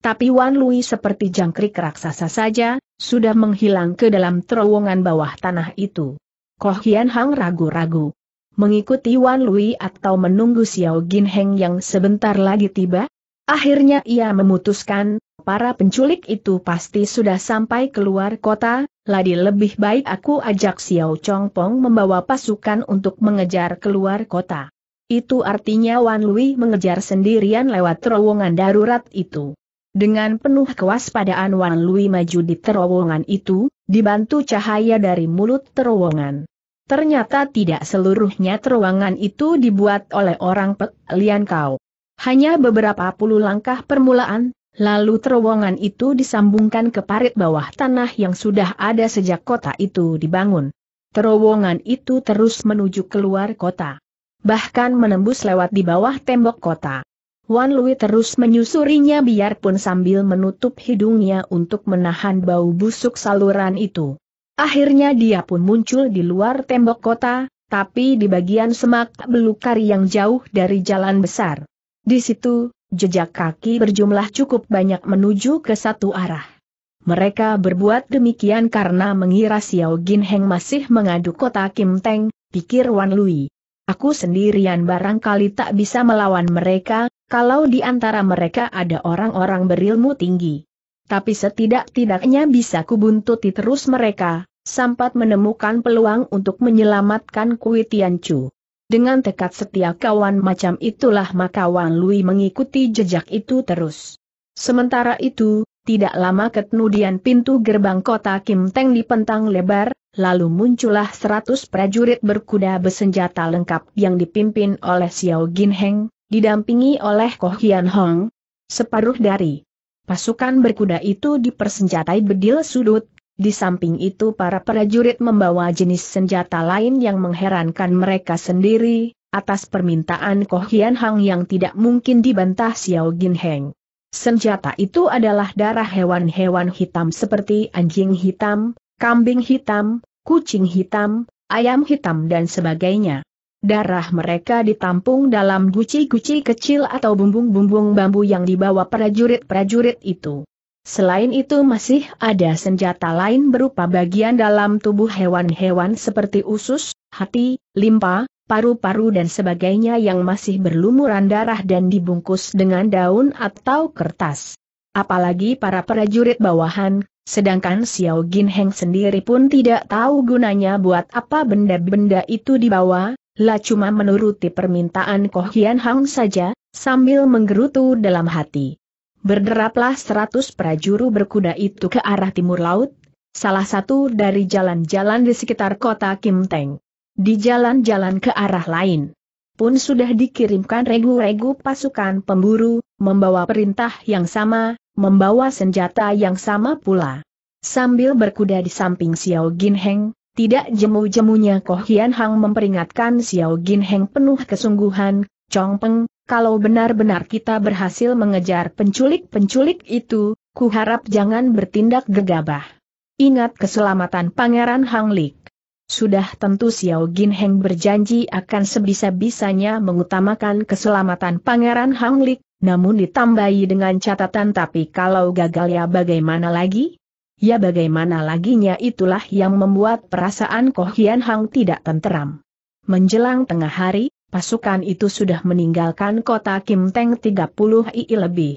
Speaker 1: Tapi Wan Lui seperti jangkrik raksasa saja, sudah menghilang ke dalam terowongan bawah tanah itu. Koh Hian Hang ragu-ragu. Mengikuti Wan Lui atau menunggu Xiao Gin Heng yang sebentar lagi tiba? Akhirnya ia memutuskan, para penculik itu pasti sudah sampai keluar kota, ladi lebih baik aku ajak Xiao Chong membawa pasukan untuk mengejar keluar kota. Itu artinya Wan Lui mengejar sendirian lewat terowongan darurat itu. Dengan penuh kewaspadaan Wan Lui maju di terowongan itu, dibantu cahaya dari mulut terowongan. Ternyata tidak seluruhnya terowongan itu dibuat oleh orang Pek Lian Kau. Hanya beberapa puluh langkah permulaan, Lalu terowongan itu disambungkan ke parit bawah tanah yang sudah ada sejak kota itu dibangun. Terowongan itu terus menuju keluar kota. Bahkan menembus lewat di bawah tembok kota. Wan Lui terus menyusurinya biarpun sambil menutup hidungnya untuk menahan bau busuk saluran itu. Akhirnya dia pun muncul di luar tembok kota, tapi di bagian semak belukar yang jauh dari jalan besar. Di situ, Jejak kaki berjumlah cukup banyak menuju ke satu arah. Mereka berbuat demikian karena mengira Xiao Gin Heng masih mengadu kota Kim Teng, pikir Wan Lui. Aku sendirian barangkali tak bisa melawan mereka, kalau di antara mereka ada orang-orang berilmu tinggi. Tapi setidak-tidaknya bisa kubuntuti terus mereka, sampat menemukan peluang untuk menyelamatkan Kui Tian Chu. Dengan tekad setia kawan macam itulah maka Wan Lui mengikuti jejak itu terus. Sementara itu, tidak lama kemudian pintu gerbang kota Kim Teng dipentang lebar, lalu muncullah seratus prajurit berkuda bersenjata lengkap yang dipimpin oleh Xiao Gin Heng, didampingi oleh Koh Hian Hong. Separuh dari pasukan berkuda itu dipersenjatai bedil sudut, di samping itu para prajurit membawa jenis senjata lain yang mengherankan mereka sendiri, atas permintaan Koh Hian Hang yang tidak mungkin dibantah Xiao Gin Heng. Senjata itu adalah darah hewan-hewan hitam seperti anjing hitam, kambing hitam, kucing hitam, ayam hitam dan sebagainya. Darah mereka ditampung dalam guci-guci kecil atau bumbung-bumbung bambu yang dibawa prajurit-prajurit itu. Selain itu masih ada senjata lain berupa bagian dalam tubuh hewan-hewan seperti usus, hati, limpa, paru-paru dan sebagainya yang masih berlumuran darah dan dibungkus dengan daun atau kertas. Apalagi para prajurit bawahan, sedangkan Xiao Gin Heng sendiri pun tidak tahu gunanya buat apa benda-benda itu dibawa, lah cuma menuruti permintaan Koh Hian Hang saja, sambil menggerutu dalam hati. Berderaplah seratus prajuru berkuda itu ke arah timur laut, salah satu dari jalan-jalan di sekitar kota Kim Teng. Di jalan-jalan ke arah lain pun sudah dikirimkan regu-regu pasukan pemburu, membawa perintah yang sama, membawa senjata yang sama pula. Sambil berkuda di samping Xiao Heng, tidak jemu-jemunya Koh Hian Hang memperingatkan Xiao Heng penuh kesungguhan, Chong Peng, kalau benar-benar kita berhasil mengejar penculik-penculik itu, kuharap jangan bertindak gegabah. Ingat keselamatan Pangeran Hang Lik. Sudah tentu Xiao Jin Heng berjanji akan sebisa-bisanya mengutamakan keselamatan Pangeran Hang Lik, namun ditambahi dengan catatan tapi kalau gagal ya bagaimana lagi? Ya bagaimana laginya itulah yang membuat perasaan Koh Hian Hang tidak tenteram. Menjelang tengah hari, pasukan itu sudah meninggalkan kota Kim Teng 30 i lebih.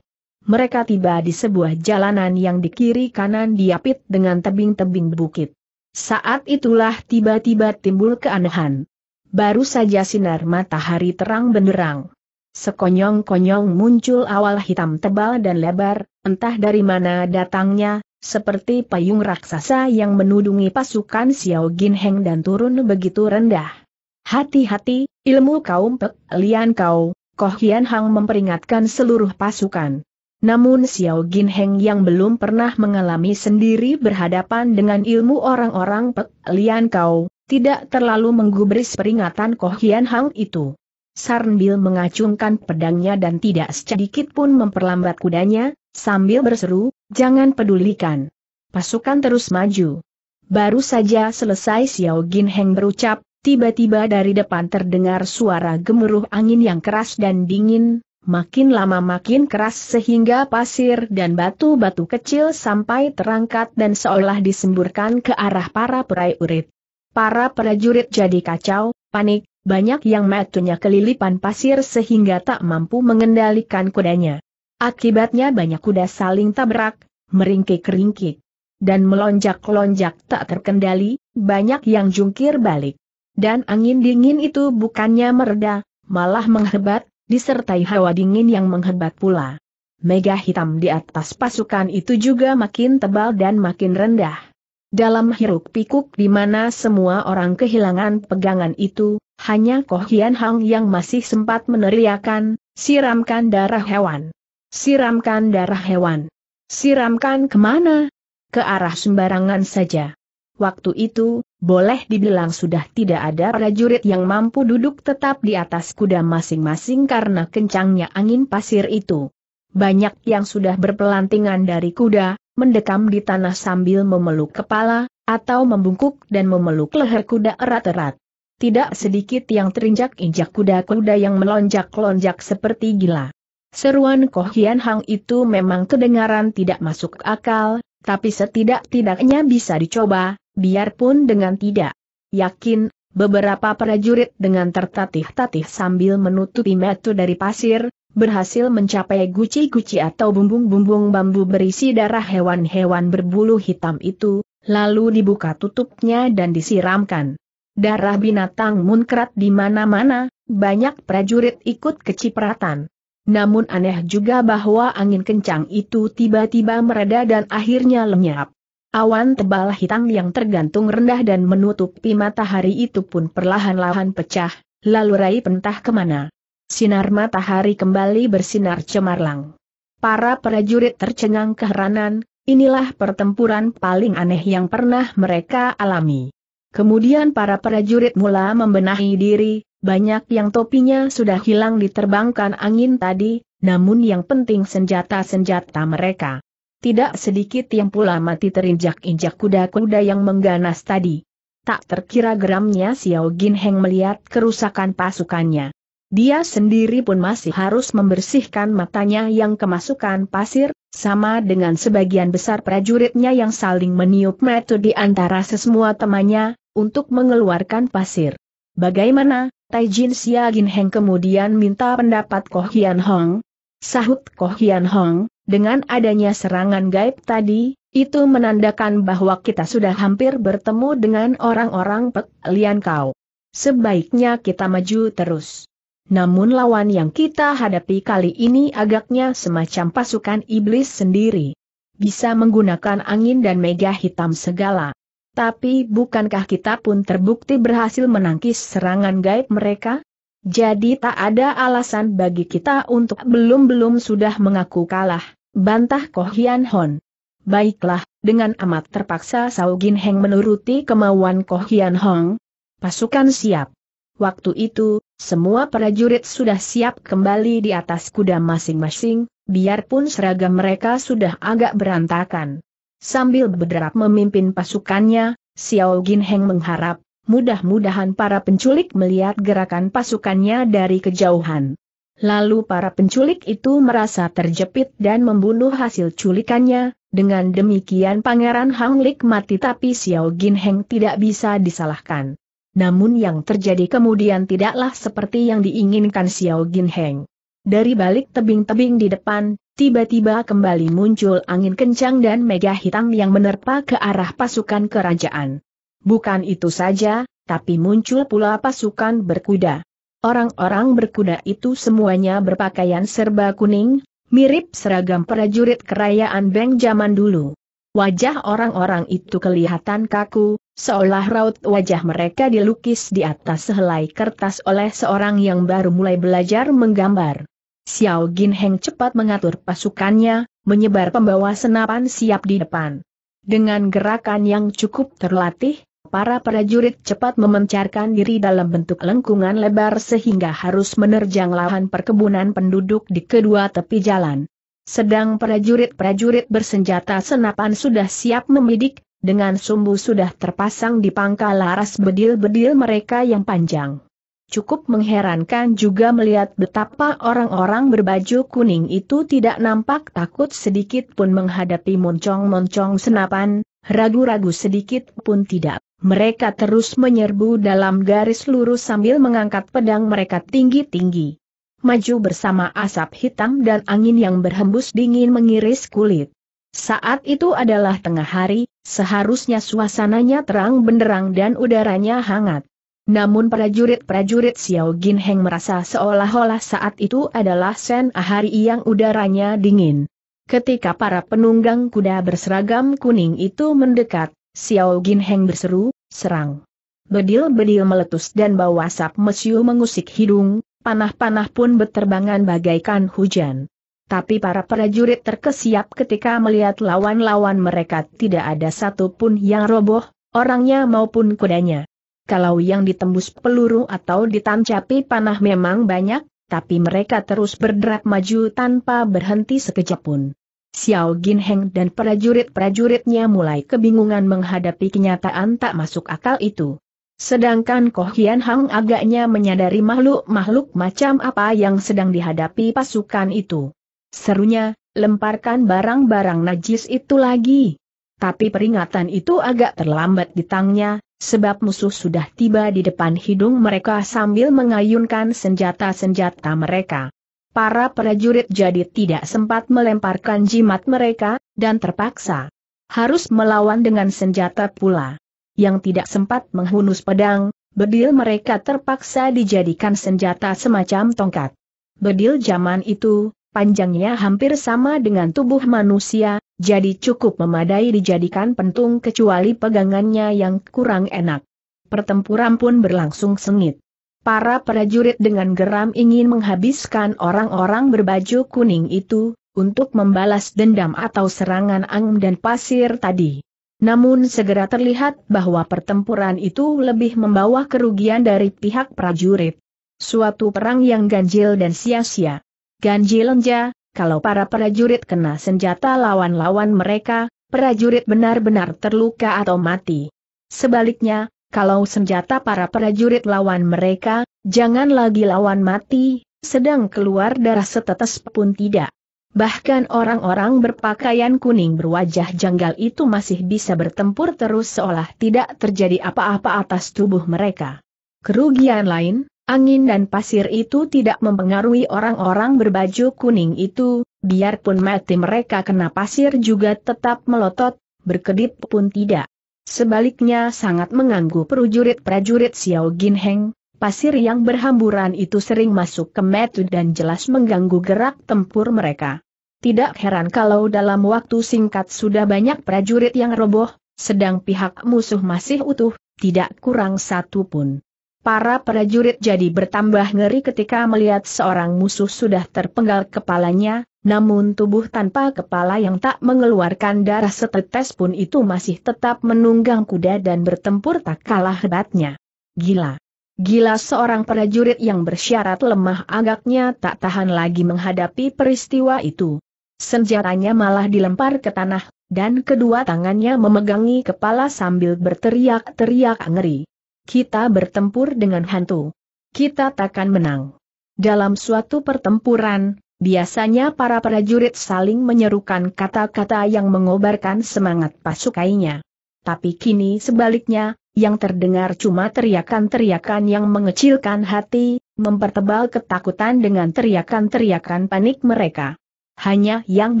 Speaker 1: Mereka tiba di sebuah jalanan yang di kiri kanan diapit dengan tebing-tebing bukit. Saat itulah tiba-tiba timbul keanehan. Baru saja sinar matahari terang benderang. Sekonyong-konyong muncul awal hitam tebal dan lebar, entah dari mana datangnya, seperti payung raksasa yang menudungi pasukan Xiao Gin Heng dan turun begitu rendah. Hati-hati, ilmu kaum Pek Lian kau, Koh Hian Hang memperingatkan seluruh pasukan. Namun Xiao Gin Heng yang belum pernah mengalami sendiri berhadapan dengan ilmu orang-orang Pek Lian kau, tidak terlalu menggubris peringatan Koh Hian Hang itu. Sarnbil mengacungkan pedangnya dan tidak sedikit pun memperlambat kudanya, sambil berseru, jangan pedulikan. Pasukan terus maju. Baru saja selesai Xiao Gin Heng berucap, Tiba-tiba dari depan terdengar suara gemuruh angin yang keras dan dingin, makin lama makin keras sehingga pasir dan batu-batu kecil sampai terangkat dan seolah disemburkan ke arah para prajurit. Para prajurit jadi kacau, panik, banyak yang matanya kelilipan pasir sehingga tak mampu mengendalikan kudanya. Akibatnya banyak kuda saling tabrak, meringkik-ringkik, dan melonjak-lonjak tak terkendali, banyak yang jungkir balik. Dan angin dingin itu bukannya mereda, malah menghebat, disertai hawa dingin yang menghebat pula. Mega hitam di atas pasukan itu juga makin tebal dan makin rendah. Dalam hiruk pikuk di mana semua orang kehilangan pegangan itu, hanya Koh Hian Hang yang masih sempat meneriakan, siramkan darah hewan. Siramkan darah hewan. Siramkan kemana? Ke arah sembarangan saja. Waktu itu, boleh dibilang sudah tidak ada prajurit yang mampu duduk tetap di atas kuda masing-masing karena kencangnya angin pasir itu. Banyak yang sudah berpelantingan dari kuda, mendekam di tanah sambil memeluk kepala, atau membungkuk dan memeluk leher kuda erat-erat. Tidak sedikit yang terinjak-injak kuda-kuda yang melonjak-lonjak seperti gila. Seruan Koh Kohian Hang itu memang kedengaran tidak masuk akal, tapi setidak-tidaknya bisa dicoba, biarpun dengan tidak yakin, beberapa prajurit dengan tertatih-tatih sambil menutupi metu dari pasir, berhasil mencapai guci-guci atau bumbung-bumbung bambu berisi darah hewan-hewan berbulu hitam itu, lalu dibuka tutupnya dan disiramkan. Darah binatang munkrat di mana-mana, banyak prajurit ikut kecipratan. Namun aneh juga bahwa angin kencang itu tiba-tiba mereda dan akhirnya lenyap. Awan tebal hitam yang tergantung rendah dan menutupi matahari itu pun perlahan-lahan pecah, lalu rai pentah kemana. Sinar matahari kembali bersinar cemerlang. Para prajurit tercengang keheranan, inilah pertempuran paling aneh yang pernah mereka alami. Kemudian para prajurit mula membenahi diri, banyak yang topinya sudah hilang diterbangkan angin tadi, namun yang penting senjata-senjata mereka. Tidak sedikit yang pula mati terinjak-injak kuda-kuda yang mengganas tadi. Tak terkira geramnya Xiao Gin Heng melihat kerusakan pasukannya. Dia sendiri pun masih harus membersihkan matanya yang kemasukan pasir, sama dengan sebagian besar prajuritnya yang saling meniup metu di antara sesemua temannya, untuk mengeluarkan pasir. Bagaimana, Taijin Xiao Gin Heng kemudian minta pendapat Koh Hian Hong? Sahut Koh Hian Hong, dengan adanya serangan gaib tadi, itu menandakan bahwa kita sudah hampir bertemu dengan orang-orang Pek Lian Kau. Sebaiknya kita maju terus. Namun lawan yang kita hadapi kali ini agaknya semacam pasukan iblis sendiri. Bisa menggunakan angin dan mega hitam segala. Tapi bukankah kita pun terbukti berhasil menangkis serangan gaib mereka? Jadi tak ada alasan bagi kita untuk belum-belum sudah mengaku kalah. Bantah Koh Hian Hon. Baiklah, dengan amat terpaksa Sao Gin Heng menuruti kemauan Koh Hian Hong. Pasukan siap. Waktu itu, semua prajurit sudah siap kembali di atas kuda masing-masing, biarpun seragam mereka sudah agak berantakan. Sambil berderap memimpin pasukannya, Xiao Gin Heng mengharap, mudah-mudahan para penculik melihat gerakan pasukannya dari kejauhan. Lalu para penculik itu merasa terjepit dan membunuh hasil culikannya, dengan demikian Pangeran Hang Hanglik mati tapi Xiao Gin Heng tidak bisa disalahkan. Namun yang terjadi kemudian tidaklah seperti yang diinginkan Xiao Gin Heng. Dari balik tebing-tebing di depan, tiba-tiba kembali muncul angin kencang dan mega hitam yang menerpa ke arah pasukan kerajaan. Bukan itu saja, tapi muncul pula pasukan berkuda. Orang-orang berkuda itu semuanya berpakaian serba kuning, mirip seragam prajurit kerajaan Beng zaman dulu. Wajah orang-orang itu kelihatan kaku, seolah raut wajah mereka dilukis di atas sehelai kertas oleh seorang yang baru mulai belajar menggambar. Xiao Gin Heng cepat mengatur pasukannya, menyebar pembawa senapan siap di depan. Dengan gerakan yang cukup terlatih, Para prajurit cepat memencarkan diri dalam bentuk lengkungan lebar sehingga harus menerjang lahan perkebunan penduduk di kedua tepi jalan. Sedang prajurit-prajurit bersenjata senapan sudah siap memidik, dengan sumbu sudah terpasang di pangkal laras bedil-bedil mereka yang panjang. Cukup mengherankan juga melihat betapa orang-orang berbaju kuning itu tidak nampak takut sedikit pun menghadapi moncong-moncong senapan, ragu-ragu sedikit pun tidak. Mereka terus menyerbu dalam garis lurus sambil mengangkat pedang mereka tinggi-tinggi. Maju bersama asap hitam dan angin yang berhembus dingin mengiris kulit. Saat itu adalah tengah hari, seharusnya suasananya terang benderang dan udaranya hangat. Namun prajurit-prajurit Xiao Gin Heng merasa seolah-olah saat itu adalah sen hari yang udaranya dingin. Ketika para penunggang kuda berseragam kuning itu mendekat, Xiao Gin Heng berseru, serang. Bedil-bedil meletus dan bau asap mesiu mengusik hidung, panah-panah pun berterbangan bagaikan hujan. Tapi para prajurit terkesiap ketika melihat lawan-lawan mereka tidak ada satupun yang roboh, orangnya maupun kudanya. Kalau yang ditembus peluru atau ditancapi panah memang banyak, tapi mereka terus berderak maju tanpa berhenti sekejap pun. Xiao Gin Heng dan prajurit-prajuritnya mulai kebingungan menghadapi kenyataan tak masuk akal itu. Sedangkan Koh Hian Hang agaknya menyadari makhluk-makhluk macam apa yang sedang dihadapi pasukan itu. Serunya, lemparkan barang-barang najis itu lagi. Tapi peringatan itu agak terlambat di tangnya, sebab musuh sudah tiba di depan hidung mereka sambil mengayunkan senjata-senjata mereka para prajurit jadi tidak sempat melemparkan jimat mereka, dan terpaksa harus melawan dengan senjata pula. Yang tidak sempat menghunus pedang, bedil mereka terpaksa dijadikan senjata semacam tongkat. Bedil zaman itu, panjangnya hampir sama dengan tubuh manusia, jadi cukup memadai dijadikan pentung kecuali pegangannya yang kurang enak. Pertempuran pun berlangsung sengit. Para prajurit dengan geram ingin menghabiskan orang-orang berbaju kuning itu, untuk membalas dendam atau serangan angin dan pasir tadi. Namun segera terlihat bahwa pertempuran itu lebih membawa kerugian dari pihak prajurit. Suatu perang yang ganjil dan sia-sia. Ganjil Ganjilnya, kalau para prajurit kena senjata lawan-lawan mereka, prajurit benar-benar terluka atau mati. Sebaliknya, kalau senjata para prajurit lawan mereka, jangan lagi lawan mati, sedang keluar darah setetes pun tidak. Bahkan orang-orang berpakaian kuning berwajah janggal itu masih bisa bertempur terus seolah tidak terjadi apa-apa atas tubuh mereka. Kerugian lain, angin dan pasir itu tidak mempengaruhi orang-orang berbaju kuning itu, biarpun mati mereka kena pasir juga tetap melotot, berkedip pun tidak. Sebaliknya sangat mengganggu prajurit-prajurit Xiao Gin Heng, pasir yang berhamburan itu sering masuk ke metu dan jelas mengganggu gerak tempur mereka. Tidak heran kalau dalam waktu singkat sudah banyak prajurit yang roboh, sedang pihak musuh masih utuh, tidak kurang satu pun. Para prajurit jadi bertambah ngeri ketika melihat seorang musuh sudah terpenggal kepalanya, namun tubuh tanpa kepala yang tak mengeluarkan darah setetes pun itu masih tetap menunggang kuda dan bertempur tak kalah hebatnya. Gila. Gila seorang prajurit yang bersyarat lemah agaknya tak tahan lagi menghadapi peristiwa itu. Senjatanya malah dilempar ke tanah, dan kedua tangannya memegangi kepala sambil berteriak-teriak ngeri. Kita bertempur dengan hantu. Kita takkan menang. Dalam suatu pertempuran, Biasanya para prajurit saling menyerukan kata-kata yang mengobarkan semangat pasukainya. Tapi kini sebaliknya, yang terdengar cuma teriakan-teriakan yang mengecilkan hati, mempertebal ketakutan dengan teriakan-teriakan panik mereka. Hanya yang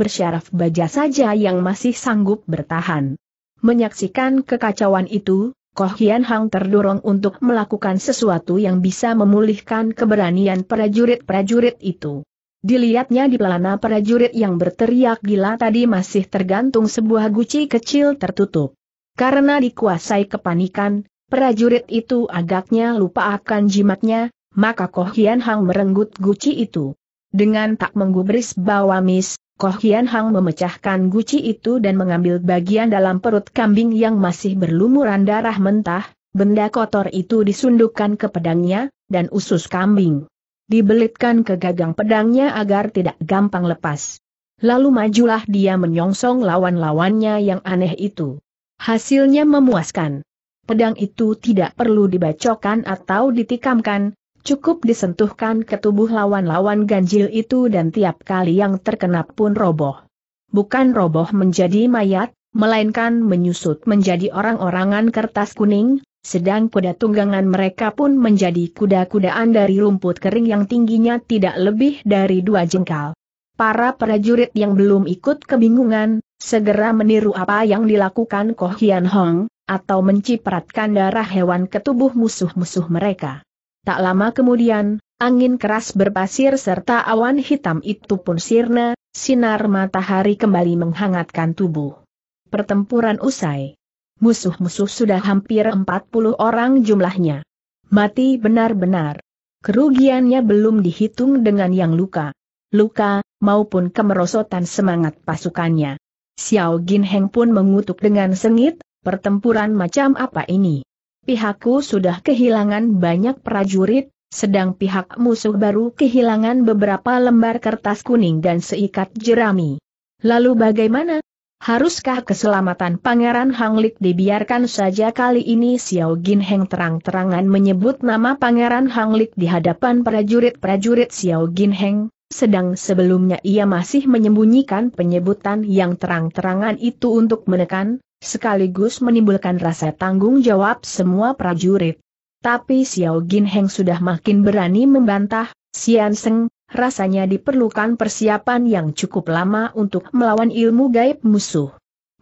Speaker 1: bersyaraf baja saja yang masih sanggup bertahan. Menyaksikan kekacauan itu, Koh Hian Hang terdorong untuk melakukan sesuatu yang bisa memulihkan keberanian prajurit-prajurit itu. Dilihatnya di pelana prajurit yang berteriak gila tadi masih tergantung sebuah guci kecil tertutup. Karena dikuasai kepanikan, prajurit itu agaknya lupa akan jimatnya, maka Koh Hian Hang merenggut guci itu. Dengan tak menggubris bawamis, Koh Hian Hang memecahkan guci itu dan mengambil bagian dalam perut kambing yang masih berlumuran darah mentah, benda kotor itu disundukkan ke pedangnya, dan usus kambing dibelitkan ke gagang pedangnya agar tidak gampang lepas. Lalu majulah dia menyongsong lawan-lawannya yang aneh itu. Hasilnya memuaskan. Pedang itu tidak perlu dibacokan atau ditikamkan, cukup disentuhkan ke tubuh lawan-lawan ganjil itu dan tiap kali yang terkena pun roboh. Bukan roboh menjadi mayat, melainkan menyusut menjadi orang-orangan kertas kuning, sedang kuda tunggangan mereka pun menjadi kuda-kudaan dari rumput kering yang tingginya tidak lebih dari dua jengkal. Para prajurit yang belum ikut kebingungan, segera meniru apa yang dilakukan Koh Hian Hong, atau mencipratkan darah hewan ke tubuh musuh-musuh mereka. Tak lama kemudian, angin keras berpasir serta awan hitam itu pun sirna, sinar matahari kembali menghangatkan tubuh. Pertempuran usai. Musuh-musuh sudah hampir 40 orang jumlahnya. Mati benar-benar. Kerugiannya belum dihitung dengan yang luka. Luka, maupun kemerosotan semangat pasukannya. Xiao Gin Heng pun mengutuk dengan sengit, pertempuran macam apa ini? Pihakku sudah kehilangan banyak prajurit, sedang pihak musuh baru kehilangan beberapa lembar kertas kuning dan seikat jerami. Lalu bagaimana? Haruskah keselamatan Pangeran Hanglik dibiarkan saja kali ini Xiao Jin Heng terang-terangan menyebut nama Pangeran Hanglik di hadapan prajurit-prajurit Xiao Jin Heng, sedang sebelumnya ia masih menyembunyikan penyebutan yang terang-terangan itu untuk menekan, sekaligus menimbulkan rasa tanggung jawab semua prajurit. Tapi Xiao Jin Heng sudah makin berani membantah, Xian Seng, rasanya diperlukan persiapan yang cukup lama untuk melawan ilmu gaib musuh.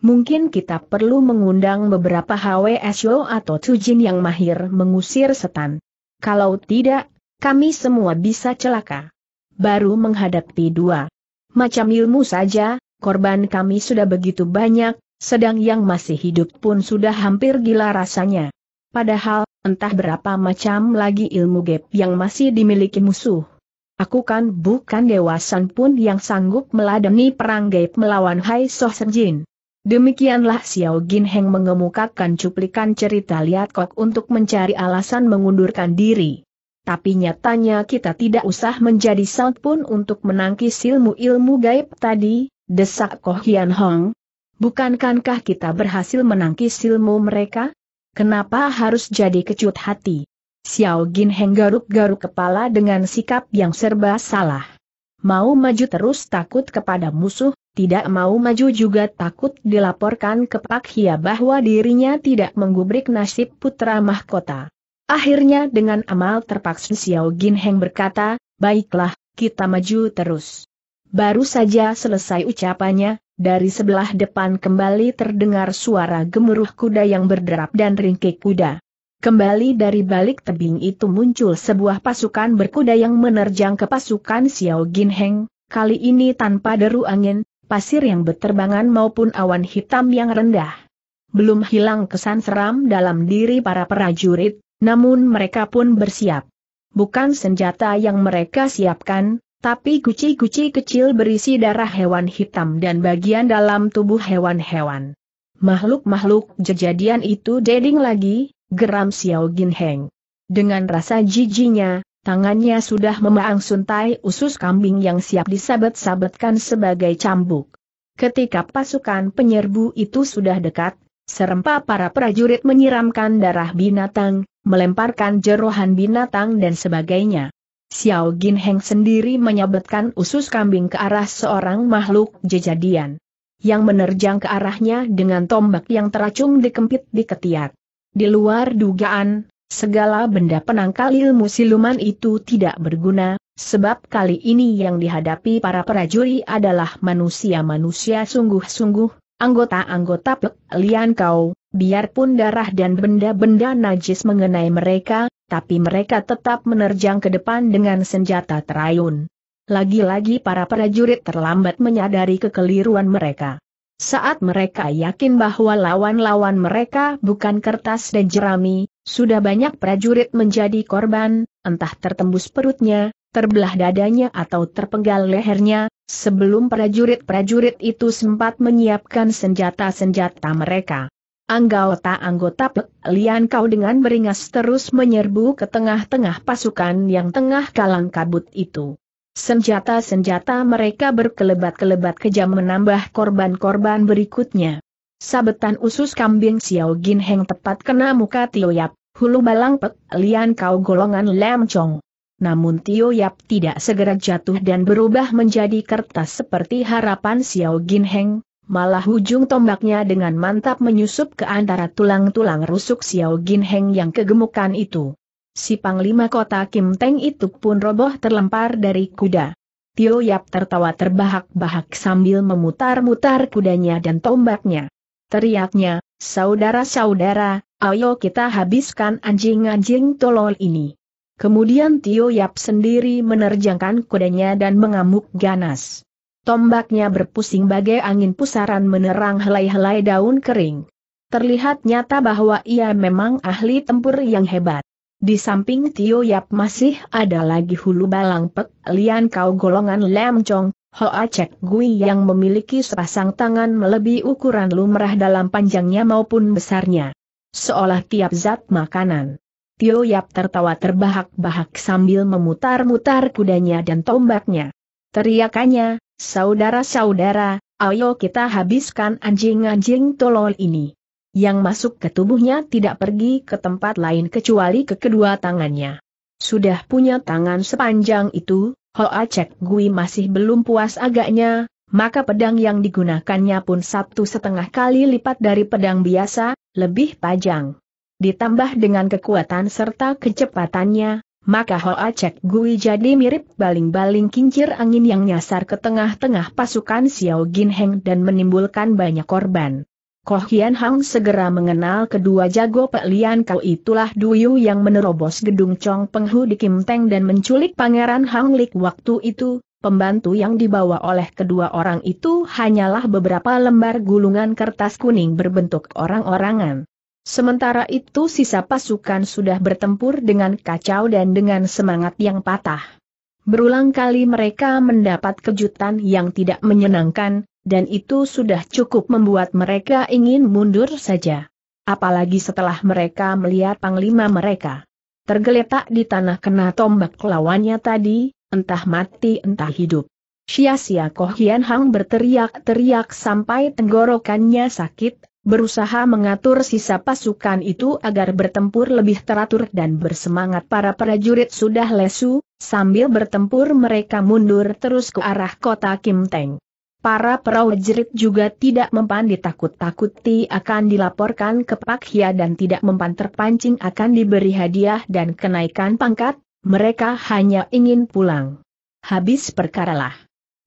Speaker 1: Mungkin kita perlu mengundang beberapa HWSO atau Tujin yang mahir mengusir setan. Kalau tidak, kami semua bisa celaka. Baru menghadapi dua macam ilmu saja, korban kami sudah begitu banyak, sedang yang masih hidup pun sudah hampir gila rasanya. Padahal, entah berapa macam lagi ilmu gap yang masih dimiliki musuh. Aku kan bukan dewasan pun yang sanggup meladeni perang gaib melawan Hai Soh Jin. Demikianlah Xiao Gin Heng mengemukakan cuplikan cerita Liat Kok untuk mencari alasan mengundurkan diri. Tapi nyatanya kita tidak usah menjadi salt pun untuk menangkis ilmu-ilmu gaib tadi, desak Koh Hian Hong. Bukankankah kita berhasil menangkis ilmu mereka? Kenapa harus jadi kecut hati? Xiao Gin Heng garuk-garuk kepala dengan sikap yang serba salah. Mau maju terus takut kepada musuh, tidak mau maju juga takut dilaporkan ke Pak Hia bahwa dirinya tidak menggubrik nasib putra mahkota. Akhirnya dengan amal terpaksa Xiao Gin Heng berkata, baiklah, kita maju terus. Baru saja selesai ucapannya, dari sebelah depan kembali terdengar suara gemuruh kuda yang berderap dan ringkik kuda. Kembali dari balik tebing itu muncul sebuah pasukan berkuda yang menerjang ke pasukan Xiao Gin Heng, kali ini tanpa deru angin, pasir yang berterbangan maupun awan hitam yang rendah. Belum hilang kesan seram dalam diri para prajurit, namun mereka pun bersiap. Bukan senjata yang mereka siapkan, tapi guci-guci kecil berisi darah hewan hitam dan bagian dalam tubuh hewan-hewan. Makhluk-makhluk kejadian itu deding lagi, geram Xiao Gin Heng. Dengan rasa jijinya, tangannya sudah memaang suntai usus kambing yang siap disabet-sabetkan sebagai cambuk. Ketika pasukan penyerbu itu sudah dekat, serempak para prajurit menyiramkan darah binatang, melemparkan jerohan binatang dan sebagainya. Xiao Gin Heng sendiri menyabetkan usus kambing ke arah seorang makhluk jejadian. Yang menerjang ke arahnya dengan tombak yang teracung dikempit di ketiak. Di luar dugaan, segala benda penangkal ilmu siluman itu tidak berguna, sebab kali ini yang dihadapi para prajurit adalah manusia-manusia sungguh-sungguh, anggota-anggota Pek Lian Kau, biarpun darah dan benda-benda najis mengenai mereka, tapi mereka tetap menerjang ke depan dengan senjata terayun. Lagi-lagi para prajurit terlambat menyadari kekeliruan mereka. Saat mereka yakin bahwa lawan-lawan mereka bukan kertas dan jerami, sudah banyak prajurit menjadi korban, entah tertembus perutnya, terbelah dadanya atau terpenggal lehernya, sebelum prajurit-prajurit itu sempat menyiapkan senjata-senjata mereka. Anggota-anggota Lian Kau dengan beringas terus menyerbu ke tengah-tengah pasukan yang tengah kalang kabut itu. Senjata-senjata mereka berkelebat-kelebat kejam menambah korban-korban berikutnya. Sabetan usus kambing Xiao Gin Heng tepat kena muka Tio Yap, hulu balang pek, lian kau golongan lem chong. Namun Tio Yap tidak segera jatuh dan berubah menjadi kertas seperti harapan Xiao Gin Heng, malah ujung tombaknya dengan mantap menyusup ke antara tulang-tulang rusuk Xiao Gin Heng yang kegemukan itu. Si Panglima Kota Kim Teng itu pun roboh terlempar dari kuda. Tio Yap tertawa terbahak-bahak sambil memutar-mutar kudanya dan tombaknya. Teriaknya, saudara-saudara, ayo kita habiskan anjing-anjing tolol ini. Kemudian Tio Yap sendiri menerjangkan kudanya dan mengamuk ganas. Tombaknya berpusing bagai angin pusaran menerang helai-helai daun kering. Terlihat nyata bahwa ia memang ahli tempur yang hebat. Di samping Tio Yap masih ada lagi Hulu Balang Pek, Lian Kau golongan Lam Chong, Hoa Cek Gui yang memiliki sepasang tangan melebihi ukuran lumrah dalam panjangnya maupun besarnya. Seolah tiap zat makanan. Tio Yap tertawa terbahak-bahak sambil memutar-mutar kudanya dan tombaknya. Teriakannya, saudara-saudara, ayo kita habiskan anjing-anjing tolol ini yang masuk ke tubuhnya tidak pergi ke tempat lain kecuali ke kedua tangannya. Sudah punya tangan sepanjang itu, Hoa Cek Gui masih belum puas agaknya, maka pedang yang digunakannya pun satu setengah kali lipat dari pedang biasa, lebih panjang. Ditambah dengan kekuatan serta kecepatannya, maka Hoa Cek Gui jadi mirip baling-baling kincir angin yang nyasar ke tengah-tengah pasukan Xiao Gin Heng dan menimbulkan banyak korban. Koh Hian Hang segera mengenal kedua jago Pek Lian Kau itulah Duyu yang menerobos gedung Chong Penghu di Kim Teng dan menculik Pangeran Hang Lik waktu itu, pembantu yang dibawa oleh kedua orang itu hanyalah beberapa lembar gulungan kertas kuning berbentuk orang-orangan. Sementara itu sisa pasukan sudah bertempur dengan kacau dan dengan semangat yang patah. Berulang kali mereka mendapat kejutan yang tidak menyenangkan, dan itu sudah cukup membuat mereka ingin mundur saja. Apalagi setelah mereka melihat panglima mereka tergeletak di tanah kena tombak lawannya tadi, entah mati entah hidup. Sia-sia Koh Hian Hang berteriak-teriak sampai tenggorokannya sakit, berusaha mengatur sisa pasukan itu agar bertempur lebih teratur dan bersemangat para prajurit sudah lesu, sambil bertempur mereka mundur terus ke arah kota Kim Teng. Para perahu jerit juga tidak mempan ditakut-takuti akan dilaporkan ke Pak Hia dan tidak mempan terpancing akan diberi hadiah dan kenaikan pangkat, mereka hanya ingin pulang. Habis perkaralah.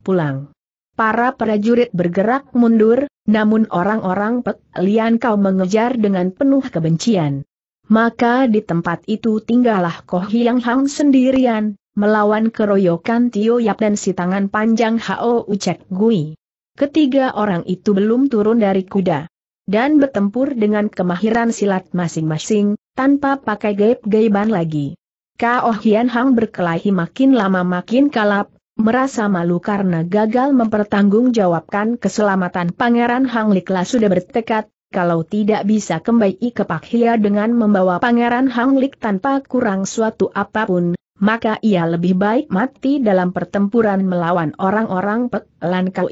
Speaker 1: Pulang. Para prajurit bergerak mundur, namun orang-orang Pek Lian Kau mengejar dengan penuh kebencian. Maka di tempat itu tinggallah Koh yang Hang sendirian, melawan keroyokan Tio Yap dan si tangan panjang Hao Ucek Gui. Ketiga orang itu belum turun dari kuda. Dan bertempur dengan kemahiran silat masing-masing, tanpa pakai gaib-gaiban lagi. Kao Hian Hang berkelahi makin lama makin kalap, merasa malu karena gagal mempertanggungjawabkan keselamatan Pangeran Hang Likla sudah bertekad, kalau tidak bisa kembali ke Pak Pakhia dengan membawa Pangeran Hang Lik tanpa kurang suatu apapun, maka ia lebih baik mati dalam pertempuran melawan orang-orang Pek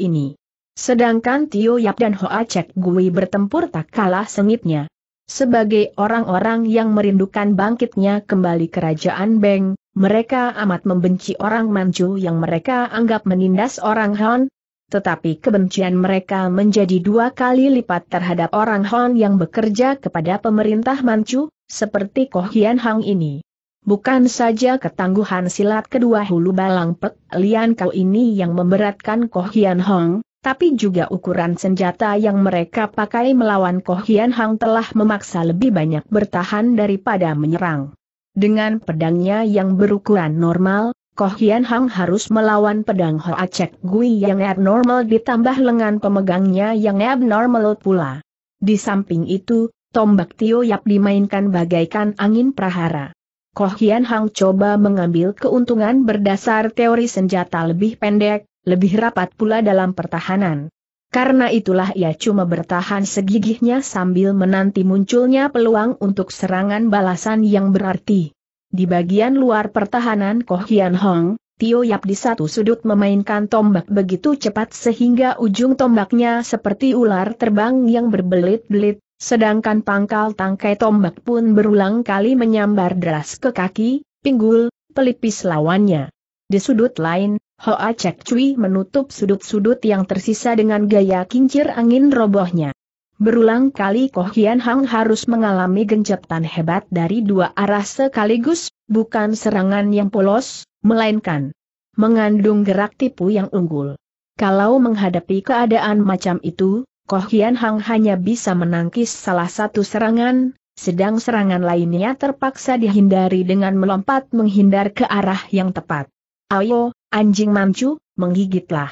Speaker 1: ini. Sedangkan Tio Yap dan Hoa Cek Gui bertempur tak kalah sengitnya. Sebagai orang-orang yang merindukan bangkitnya kembali kerajaan Beng, mereka amat membenci orang Manchu yang mereka anggap menindas orang Han, tetapi kebencian mereka menjadi dua kali lipat terhadap orang Hon yang bekerja kepada pemerintah Manchu, seperti Koh Hian Hang ini. Bukan saja ketangguhan silat kedua hulu balang pek Lian Kau ini yang memberatkan Koh Hian Hong, tapi juga ukuran senjata yang mereka pakai melawan Koh Hian Hang telah memaksa lebih banyak bertahan daripada menyerang. Dengan pedangnya yang berukuran normal, Koh Hian Hang harus melawan pedang Hoa Chek Gui yang abnormal ditambah lengan pemegangnya yang abnormal pula. Di samping itu, tombak Tio Yap dimainkan bagaikan angin prahara. Koh Hian Hang coba mengambil keuntungan berdasar teori senjata lebih pendek, lebih rapat pula dalam pertahanan. Karena itulah ia cuma bertahan segigihnya sambil menanti munculnya peluang untuk serangan balasan yang berarti. Di bagian luar pertahanan Koh Hian Hong, Tio Yap di satu sudut memainkan tombak begitu cepat sehingga ujung tombaknya seperti ular terbang yang berbelit-belit, Sedangkan pangkal tangkai tombak pun berulang kali menyambar deras ke kaki, pinggul, pelipis lawannya. Di sudut lain, Hoa Cek Cui menutup sudut-sudut yang tersisa dengan gaya kincir angin robohnya. Berulang kali Koh Hian Hang harus mengalami gencetan hebat dari dua arah sekaligus, bukan serangan yang polos, melainkan mengandung gerak tipu yang unggul. Kalau menghadapi keadaan macam itu, Koh Hian Hang hanya bisa menangkis salah satu serangan, sedang serangan lainnya terpaksa dihindari dengan melompat menghindar ke arah yang tepat. Ayo, anjing mamcu, menggigitlah.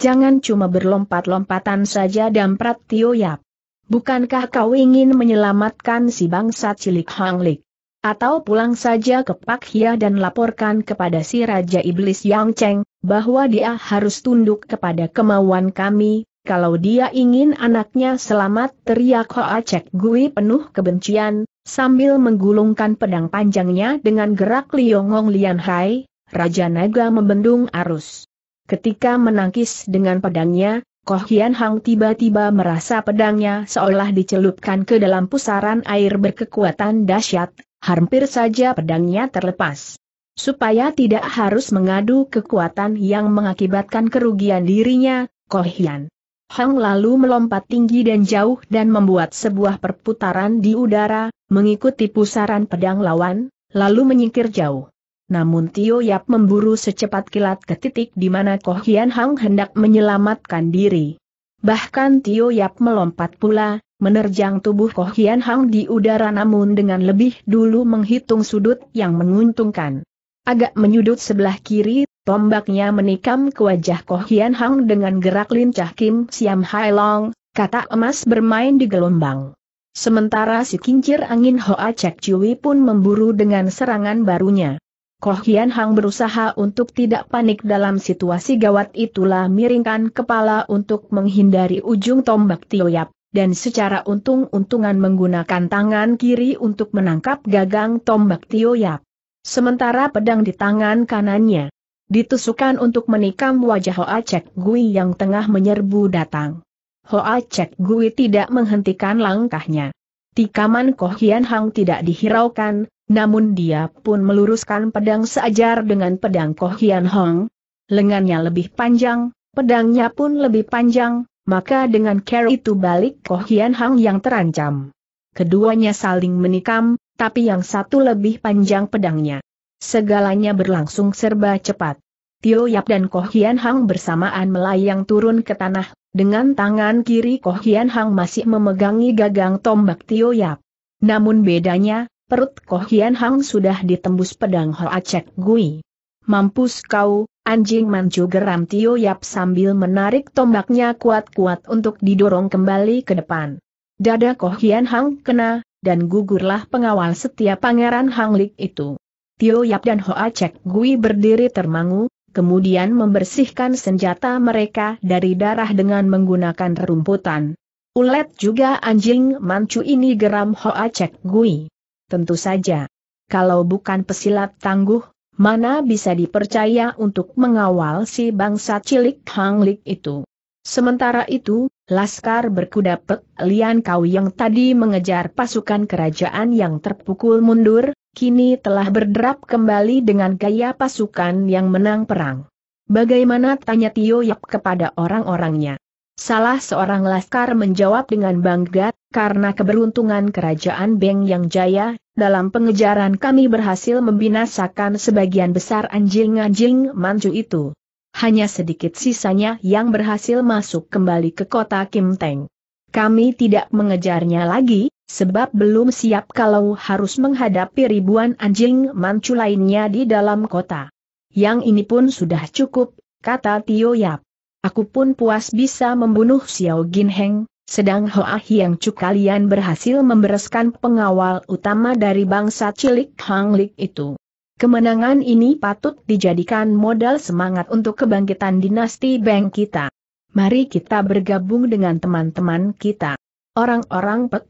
Speaker 1: Jangan cuma berlompat-lompatan saja damprat Tio Yap. Bukankah kau ingin menyelamatkan si bangsa cilik Hang Lik? Atau pulang saja ke Pak Hia dan laporkan kepada si Raja Iblis Yang Cheng, bahwa dia harus tunduk kepada kemauan kami, kalau dia ingin anaknya selamat teriak Hoa Cek Gui penuh kebencian, sambil menggulungkan pedang panjangnya dengan gerak Liongong lianhai. Raja Naga membendung arus. Ketika menangkis dengan pedangnya, Koh Hian Hang tiba-tiba merasa pedangnya seolah dicelupkan ke dalam pusaran air berkekuatan dahsyat, hampir saja pedangnya terlepas supaya tidak harus mengadu kekuatan yang mengakibatkan kerugian dirinya, Kohian. Hang lalu melompat tinggi dan jauh dan membuat sebuah perputaran di udara, mengikuti pusaran pedang lawan, lalu menyingkir jauh. Namun Tio Yap memburu secepat kilat ke titik di mana Kohian Hang hendak menyelamatkan diri. Bahkan Tio Yap melompat pula, menerjang tubuh Kohian Hang di udara namun dengan lebih dulu menghitung sudut yang menguntungkan. Agak menyudut sebelah kiri Tombaknya menikam ke wajah Koh Hian Hang dengan gerak lincah Kim Siam Hai Long, kata emas bermain di gelombang. Sementara si kincir angin Hoa Cek Cui pun memburu dengan serangan barunya. Koh Hian Hang berusaha untuk tidak panik dalam situasi gawat itulah miringkan kepala untuk menghindari ujung tombak Tio Yap dan secara untung-untungan menggunakan tangan kiri untuk menangkap gagang tombak Tio Yap, Sementara pedang di tangan kanannya Ditusukan untuk menikam wajah Hoa Cek Gui yang tengah menyerbu datang. Hoa Cek Gui tidak menghentikan langkahnya. Tikaman Koh Hian Hang tidak dihiraukan, namun dia pun meluruskan pedang seajar dengan pedang Koh Hian Hang. Lengannya lebih panjang, pedangnya pun lebih panjang, maka dengan care itu balik Koh Hian Hang yang terancam. Keduanya saling menikam, tapi yang satu lebih panjang pedangnya. Segalanya berlangsung serba cepat. Tio Yap dan Koh Hian Hang bersamaan melayang turun ke tanah, dengan tangan kiri Koh Hian Hang masih memegangi gagang tombak Tio Yap. Namun bedanya, perut Koh Hian Hang sudah ditembus pedang Hoa Cek Gui. Mampus kau, anjing manju geram Tio Yap sambil menarik tombaknya kuat-kuat untuk didorong kembali ke depan. Dada Koh Hian Hang kena, dan gugurlah pengawal setiap pangeran Hang Lik itu. Tio Yap dan Hoa Cek Gui berdiri termangu, kemudian membersihkan senjata mereka dari darah dengan menggunakan rerumputan. Ulet juga anjing mancu ini geram Hoa Cek Gui. Tentu saja. Kalau bukan pesilat tangguh, mana bisa dipercaya untuk mengawal si bangsa cilik Hang Lik itu. Sementara itu, Laskar berkuda Pek Lian Kau yang tadi mengejar pasukan kerajaan yang terpukul mundur, kini telah berderap kembali dengan gaya pasukan yang menang perang. Bagaimana tanya Tio Yap kepada orang-orangnya? Salah seorang laskar menjawab dengan bangga, karena keberuntungan kerajaan Beng yang jaya, dalam pengejaran kami berhasil membinasakan sebagian besar anjing-anjing manju itu. Hanya sedikit sisanya yang berhasil masuk kembali ke kota Kim Teng. Kami tidak mengejarnya lagi, sebab belum siap kalau harus menghadapi ribuan anjing mancu lainnya di dalam kota. Yang ini pun sudah cukup, kata Tio Yap. Aku pun puas bisa membunuh Xiao Gin Heng, sedang Hoa Hiang Chu kalian berhasil membereskan pengawal utama dari bangsa cilik Hang Lik itu. Kemenangan ini patut dijadikan modal semangat untuk kebangkitan dinasti Beng kita mari kita bergabung dengan teman-teman kita. Orang-orang Pek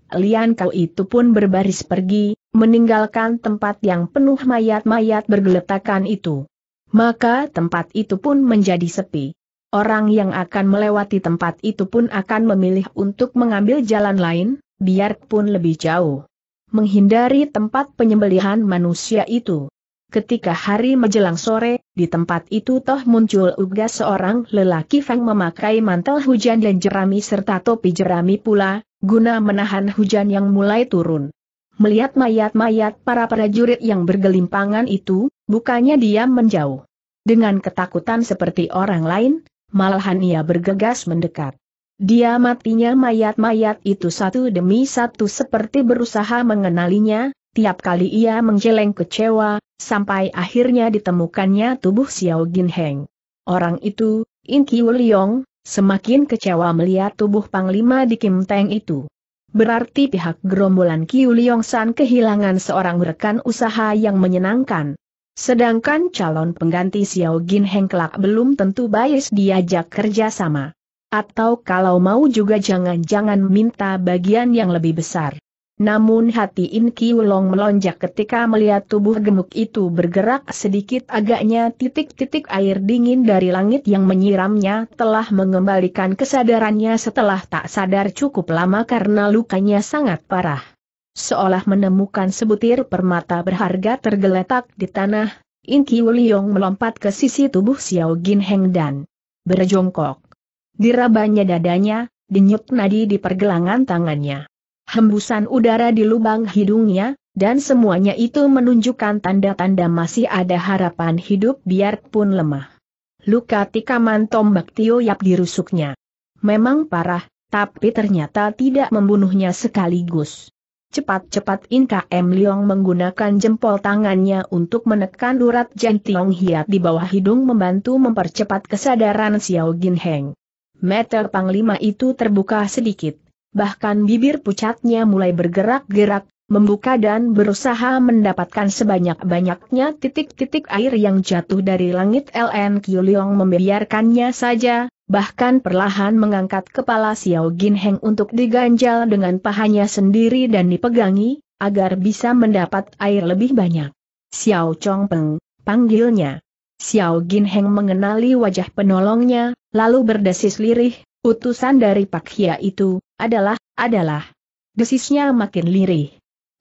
Speaker 1: Kau itu pun berbaris pergi, meninggalkan tempat yang penuh mayat-mayat bergeletakan itu. Maka tempat itu pun menjadi sepi. Orang yang akan melewati tempat itu pun akan memilih untuk mengambil jalan lain, biarpun lebih jauh. Menghindari tempat penyembelihan manusia itu. Ketika hari menjelang sore, di tempat itu toh muncul juga seorang lelaki Feng memakai mantel hujan dan jerami serta topi jerami pula, guna menahan hujan yang mulai turun. Melihat mayat-mayat para prajurit yang bergelimpangan itu, bukannya dia menjauh. Dengan ketakutan seperti orang lain, malahan ia bergegas mendekat. Dia matinya mayat-mayat itu satu demi satu seperti berusaha mengenalinya, tiap kali ia menjeleng kecewa, sampai akhirnya ditemukannya tubuh Xiao Gin Heng. Orang itu, In Kiu Liong, semakin kecewa melihat tubuh Panglima di Kim Teng itu. Berarti pihak gerombolan Kiu Liong San kehilangan seorang rekan usaha yang menyenangkan. Sedangkan calon pengganti Xiao Gin Heng kelak belum tentu bias diajak kerja sama. Atau kalau mau juga jangan-jangan minta bagian yang lebih besar. Namun hati In Kiulong melonjak ketika melihat tubuh gemuk itu bergerak sedikit agaknya titik-titik air dingin dari langit yang menyiramnya telah mengembalikan kesadarannya setelah tak sadar cukup lama karena lukanya sangat parah. Seolah menemukan sebutir permata berharga tergeletak di tanah, In Kiulong melompat ke sisi tubuh Xiao Gin Heng dan berjongkok. Dirabanya dadanya, denyut nadi di pergelangan tangannya hembusan udara di lubang hidungnya, dan semuanya itu menunjukkan tanda-tanda masih ada harapan hidup biarpun lemah. Luka tikaman tombak Tio Yap dirusuknya. Memang parah, tapi ternyata tidak membunuhnya sekaligus. Cepat-cepat Inka M. Leong menggunakan jempol tangannya untuk menekan urat Jan Tiong Hiat di bawah hidung membantu mempercepat kesadaran Xiao Jin Heng. Meter panglima itu terbuka sedikit, bahkan bibir pucatnya mulai bergerak-gerak, membuka dan berusaha mendapatkan sebanyak-banyaknya titik-titik air yang jatuh dari langit LN Kyuliong membiarkannya saja, bahkan perlahan mengangkat kepala Xiao Gin Heng untuk diganjal dengan pahanya sendiri dan dipegangi, agar bisa mendapat air lebih banyak. Xiao Chong Peng, panggilnya. Xiao Gin Heng mengenali wajah penolongnya, lalu berdesis lirih, Utusan dari Pak Hia itu, adalah, adalah. Desisnya makin lirih.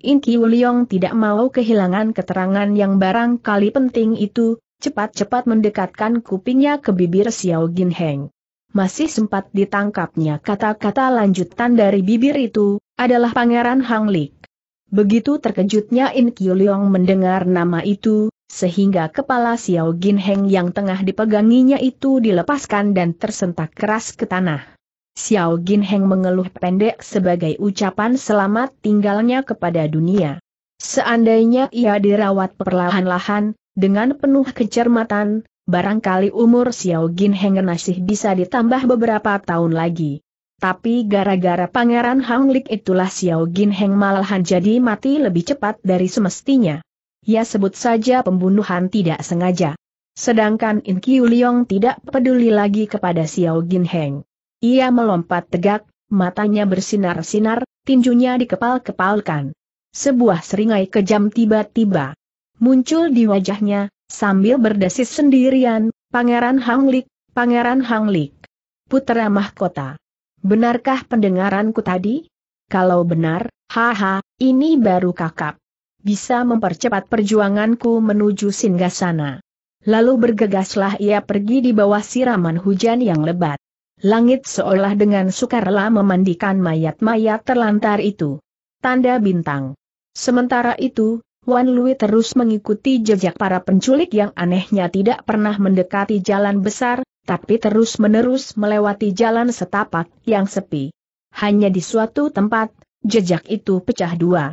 Speaker 1: Inki Wuliong tidak mau kehilangan keterangan yang barangkali penting itu, cepat-cepat mendekatkan kupingnya ke bibir Xiao Gin Heng. Masih sempat ditangkapnya kata-kata lanjutan dari bibir itu, adalah Pangeran Hang Lik. Begitu terkejutnya In Kiu Leong mendengar nama itu, sehingga kepala Xiao Gin Heng yang tengah dipeganginya itu dilepaskan dan tersentak keras ke tanah. Xiao Gin Heng mengeluh pendek sebagai ucapan selamat tinggalnya kepada dunia. Seandainya ia dirawat perlahan-lahan, dengan penuh kecermatan, barangkali umur Xiao Gin Heng masih bisa ditambah beberapa tahun lagi. Tapi gara-gara pangeran Hang Lik itulah Xiao Gin Heng malahan jadi mati lebih cepat dari semestinya. Ya sebut saja pembunuhan tidak sengaja. Sedangkan In Kiu Liong tidak peduli lagi kepada Xiao Gin Heng. Ia melompat tegak, matanya bersinar-sinar, tinjunya dikepal-kepalkan. Sebuah seringai kejam tiba-tiba muncul di wajahnya, sambil berdesis sendirian, Pangeran Hanglik, Pangeran Hanglik. Putera Mahkota. Benarkah pendengaranku tadi? Kalau benar, haha, ini baru kakap bisa mempercepat perjuanganku menuju Singgasana. Lalu bergegaslah ia pergi di bawah siraman hujan yang lebat. Langit seolah dengan sukarela memandikan mayat-mayat terlantar itu. Tanda bintang. Sementara itu, Wan Lui terus mengikuti jejak para penculik yang anehnya tidak pernah mendekati jalan besar, tapi terus-menerus melewati jalan setapak yang sepi. Hanya di suatu tempat, jejak itu pecah dua.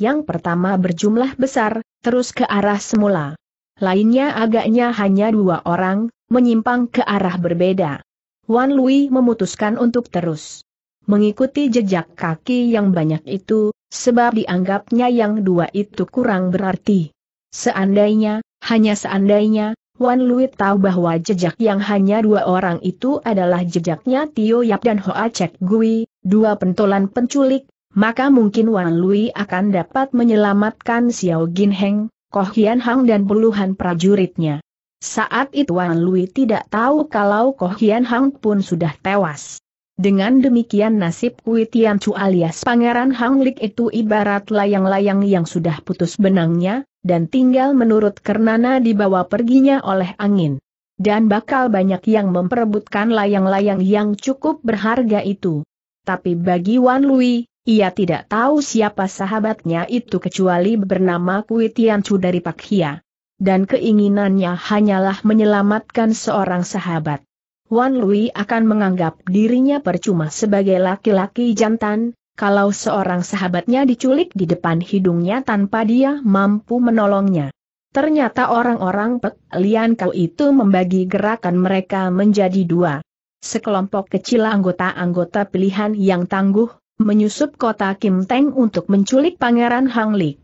Speaker 1: Yang pertama berjumlah besar, terus ke arah semula. Lainnya agaknya hanya dua orang, menyimpang ke arah berbeda. Wan Lui memutuskan untuk terus mengikuti jejak kaki yang banyak itu, sebab dianggapnya yang dua itu kurang berarti. Seandainya, hanya seandainya, Wan Lui tahu bahwa jejak yang hanya dua orang itu adalah jejaknya Tio Yap dan Hoa Chek Gui, dua pentolan penculik, maka mungkin Wan Lui akan dapat menyelamatkan Xiao Gin Heng, Koh Hian Hang dan puluhan prajuritnya. Saat itu Wan Lui tidak tahu kalau Koh Hian Hang pun sudah tewas. Dengan demikian nasib Kui Tian Chu alias Pangeran Hang Lik itu ibarat layang-layang yang sudah putus benangnya, dan tinggal menurut Kernana dibawa perginya oleh angin dan bakal banyak yang memperebutkan layang-layang yang cukup berharga itu. Tapi bagi Wan Lui, ia tidak tahu siapa sahabatnya itu kecuali bernama Kui dari Pak Hia. Dan keinginannya hanyalah menyelamatkan seorang sahabat. Wan Lui akan menganggap dirinya percuma sebagai laki-laki jantan, kalau seorang sahabatnya diculik di depan hidungnya tanpa dia mampu menolongnya. Ternyata orang-orang Pek Lian Kau itu membagi gerakan mereka menjadi dua. Sekelompok kecil anggota-anggota pilihan yang tangguh, menyusup kota Kim Teng untuk menculik Pangeran Hang Lik.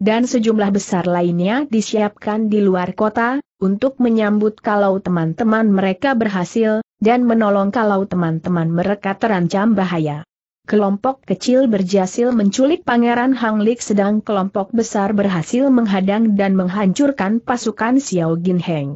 Speaker 1: Dan sejumlah besar lainnya disiapkan di luar kota, untuk menyambut kalau teman-teman mereka berhasil, dan menolong kalau teman-teman mereka terancam bahaya. Kelompok kecil berhasil menculik Pangeran Hang Lik sedang kelompok besar berhasil menghadang dan menghancurkan pasukan Xiao Gin Heng.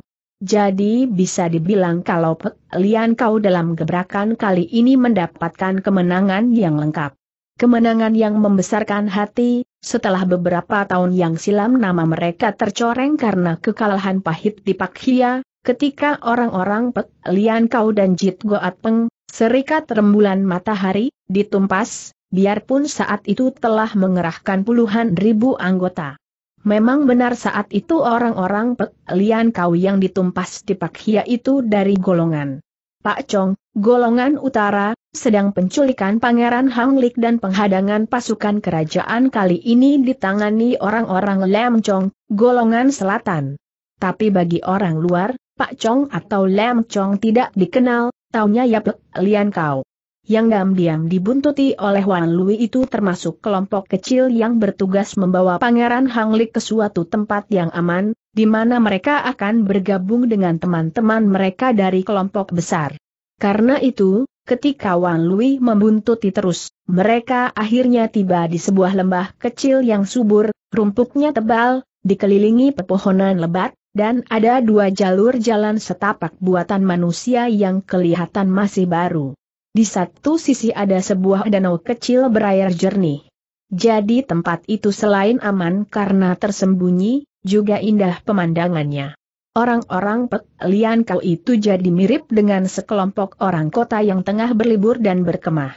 Speaker 1: Jadi bisa dibilang kalau Pek Lian kau dalam gebrakan kali ini mendapatkan kemenangan yang lengkap. Kemenangan yang membesarkan hati, setelah beberapa tahun yang silam nama mereka tercoreng karena kekalahan pahit di Pak Hia, ketika orang-orang Pek Lian kau dan Jit Goat Peng, serikat rembulan matahari, ditumpas, biarpun saat itu telah mengerahkan puluhan ribu anggota. Memang benar saat itu orang-orang pelian Kau yang ditumpas di Pak Hia itu dari golongan Pak Chong, golongan utara, sedang penculikan Pangeran Hang Lik dan penghadangan pasukan kerajaan kali ini ditangani orang-orang Lam Chong, golongan selatan. Tapi bagi orang luar, Pak Chong atau Lam Chong tidak dikenal, taunya ya pelian Kau yang diam-diam dibuntuti oleh Wan Lui itu termasuk kelompok kecil yang bertugas membawa Pangeran Hang Hanglik ke suatu tempat yang aman, di mana mereka akan bergabung dengan teman-teman mereka dari kelompok besar. Karena itu, ketika Wan Lui membuntuti terus, mereka akhirnya tiba di sebuah lembah kecil yang subur, rumputnya tebal, dikelilingi pepohonan lebat, dan ada dua jalur jalan setapak buatan manusia yang kelihatan masih baru. Di satu sisi ada sebuah danau kecil berair jernih. Jadi tempat itu selain aman karena tersembunyi, juga indah pemandangannya. Orang-orang Lian Kau itu jadi mirip dengan sekelompok orang kota yang tengah berlibur dan berkemah.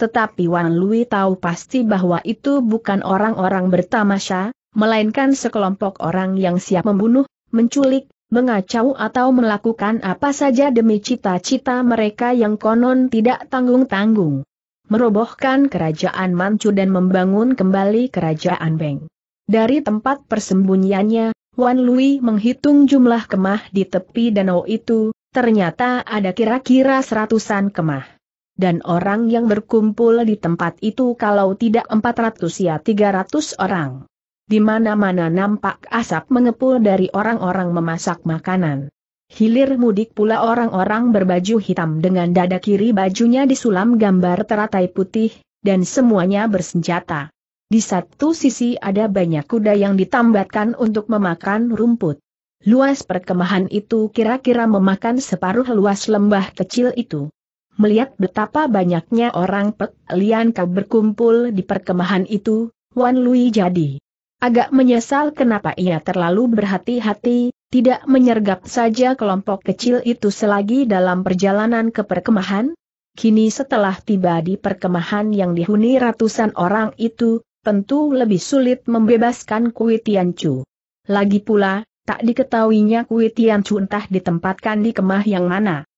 Speaker 1: Tetapi Wan Lui tahu pasti bahwa itu bukan orang-orang bertamasya, melainkan sekelompok orang yang siap membunuh, menculik, mengacau atau melakukan apa saja demi cita-cita mereka yang konon tidak tanggung-tanggung. Merobohkan kerajaan Manchu dan membangun kembali kerajaan Beng. Dari tempat persembunyiannya, Wan Lui menghitung jumlah kemah di tepi danau itu, ternyata ada kira-kira seratusan kemah. Dan orang yang berkumpul di tempat itu kalau tidak 400 ya 300 orang. Di mana-mana nampak asap mengepul dari orang-orang memasak makanan. Hilir mudik pula orang-orang berbaju hitam dengan dada kiri bajunya disulam gambar teratai putih, dan semuanya bersenjata. Di satu sisi ada banyak kuda yang ditambatkan untuk memakan rumput. Luas perkemahan itu kira-kira memakan separuh luas lembah kecil itu. Melihat betapa banyaknya orang Pek Lian berkumpul di perkemahan itu, Wan Lui jadi Agak menyesal kenapa ia terlalu berhati-hati, tidak menyergap saja kelompok kecil itu selagi dalam perjalanan ke perkemahan? Kini setelah tiba di perkemahan yang dihuni ratusan orang itu, tentu lebih sulit membebaskan Kui Tiancu. Lagi pula, tak diketahuinya Kui Tiancu entah ditempatkan di kemah yang mana.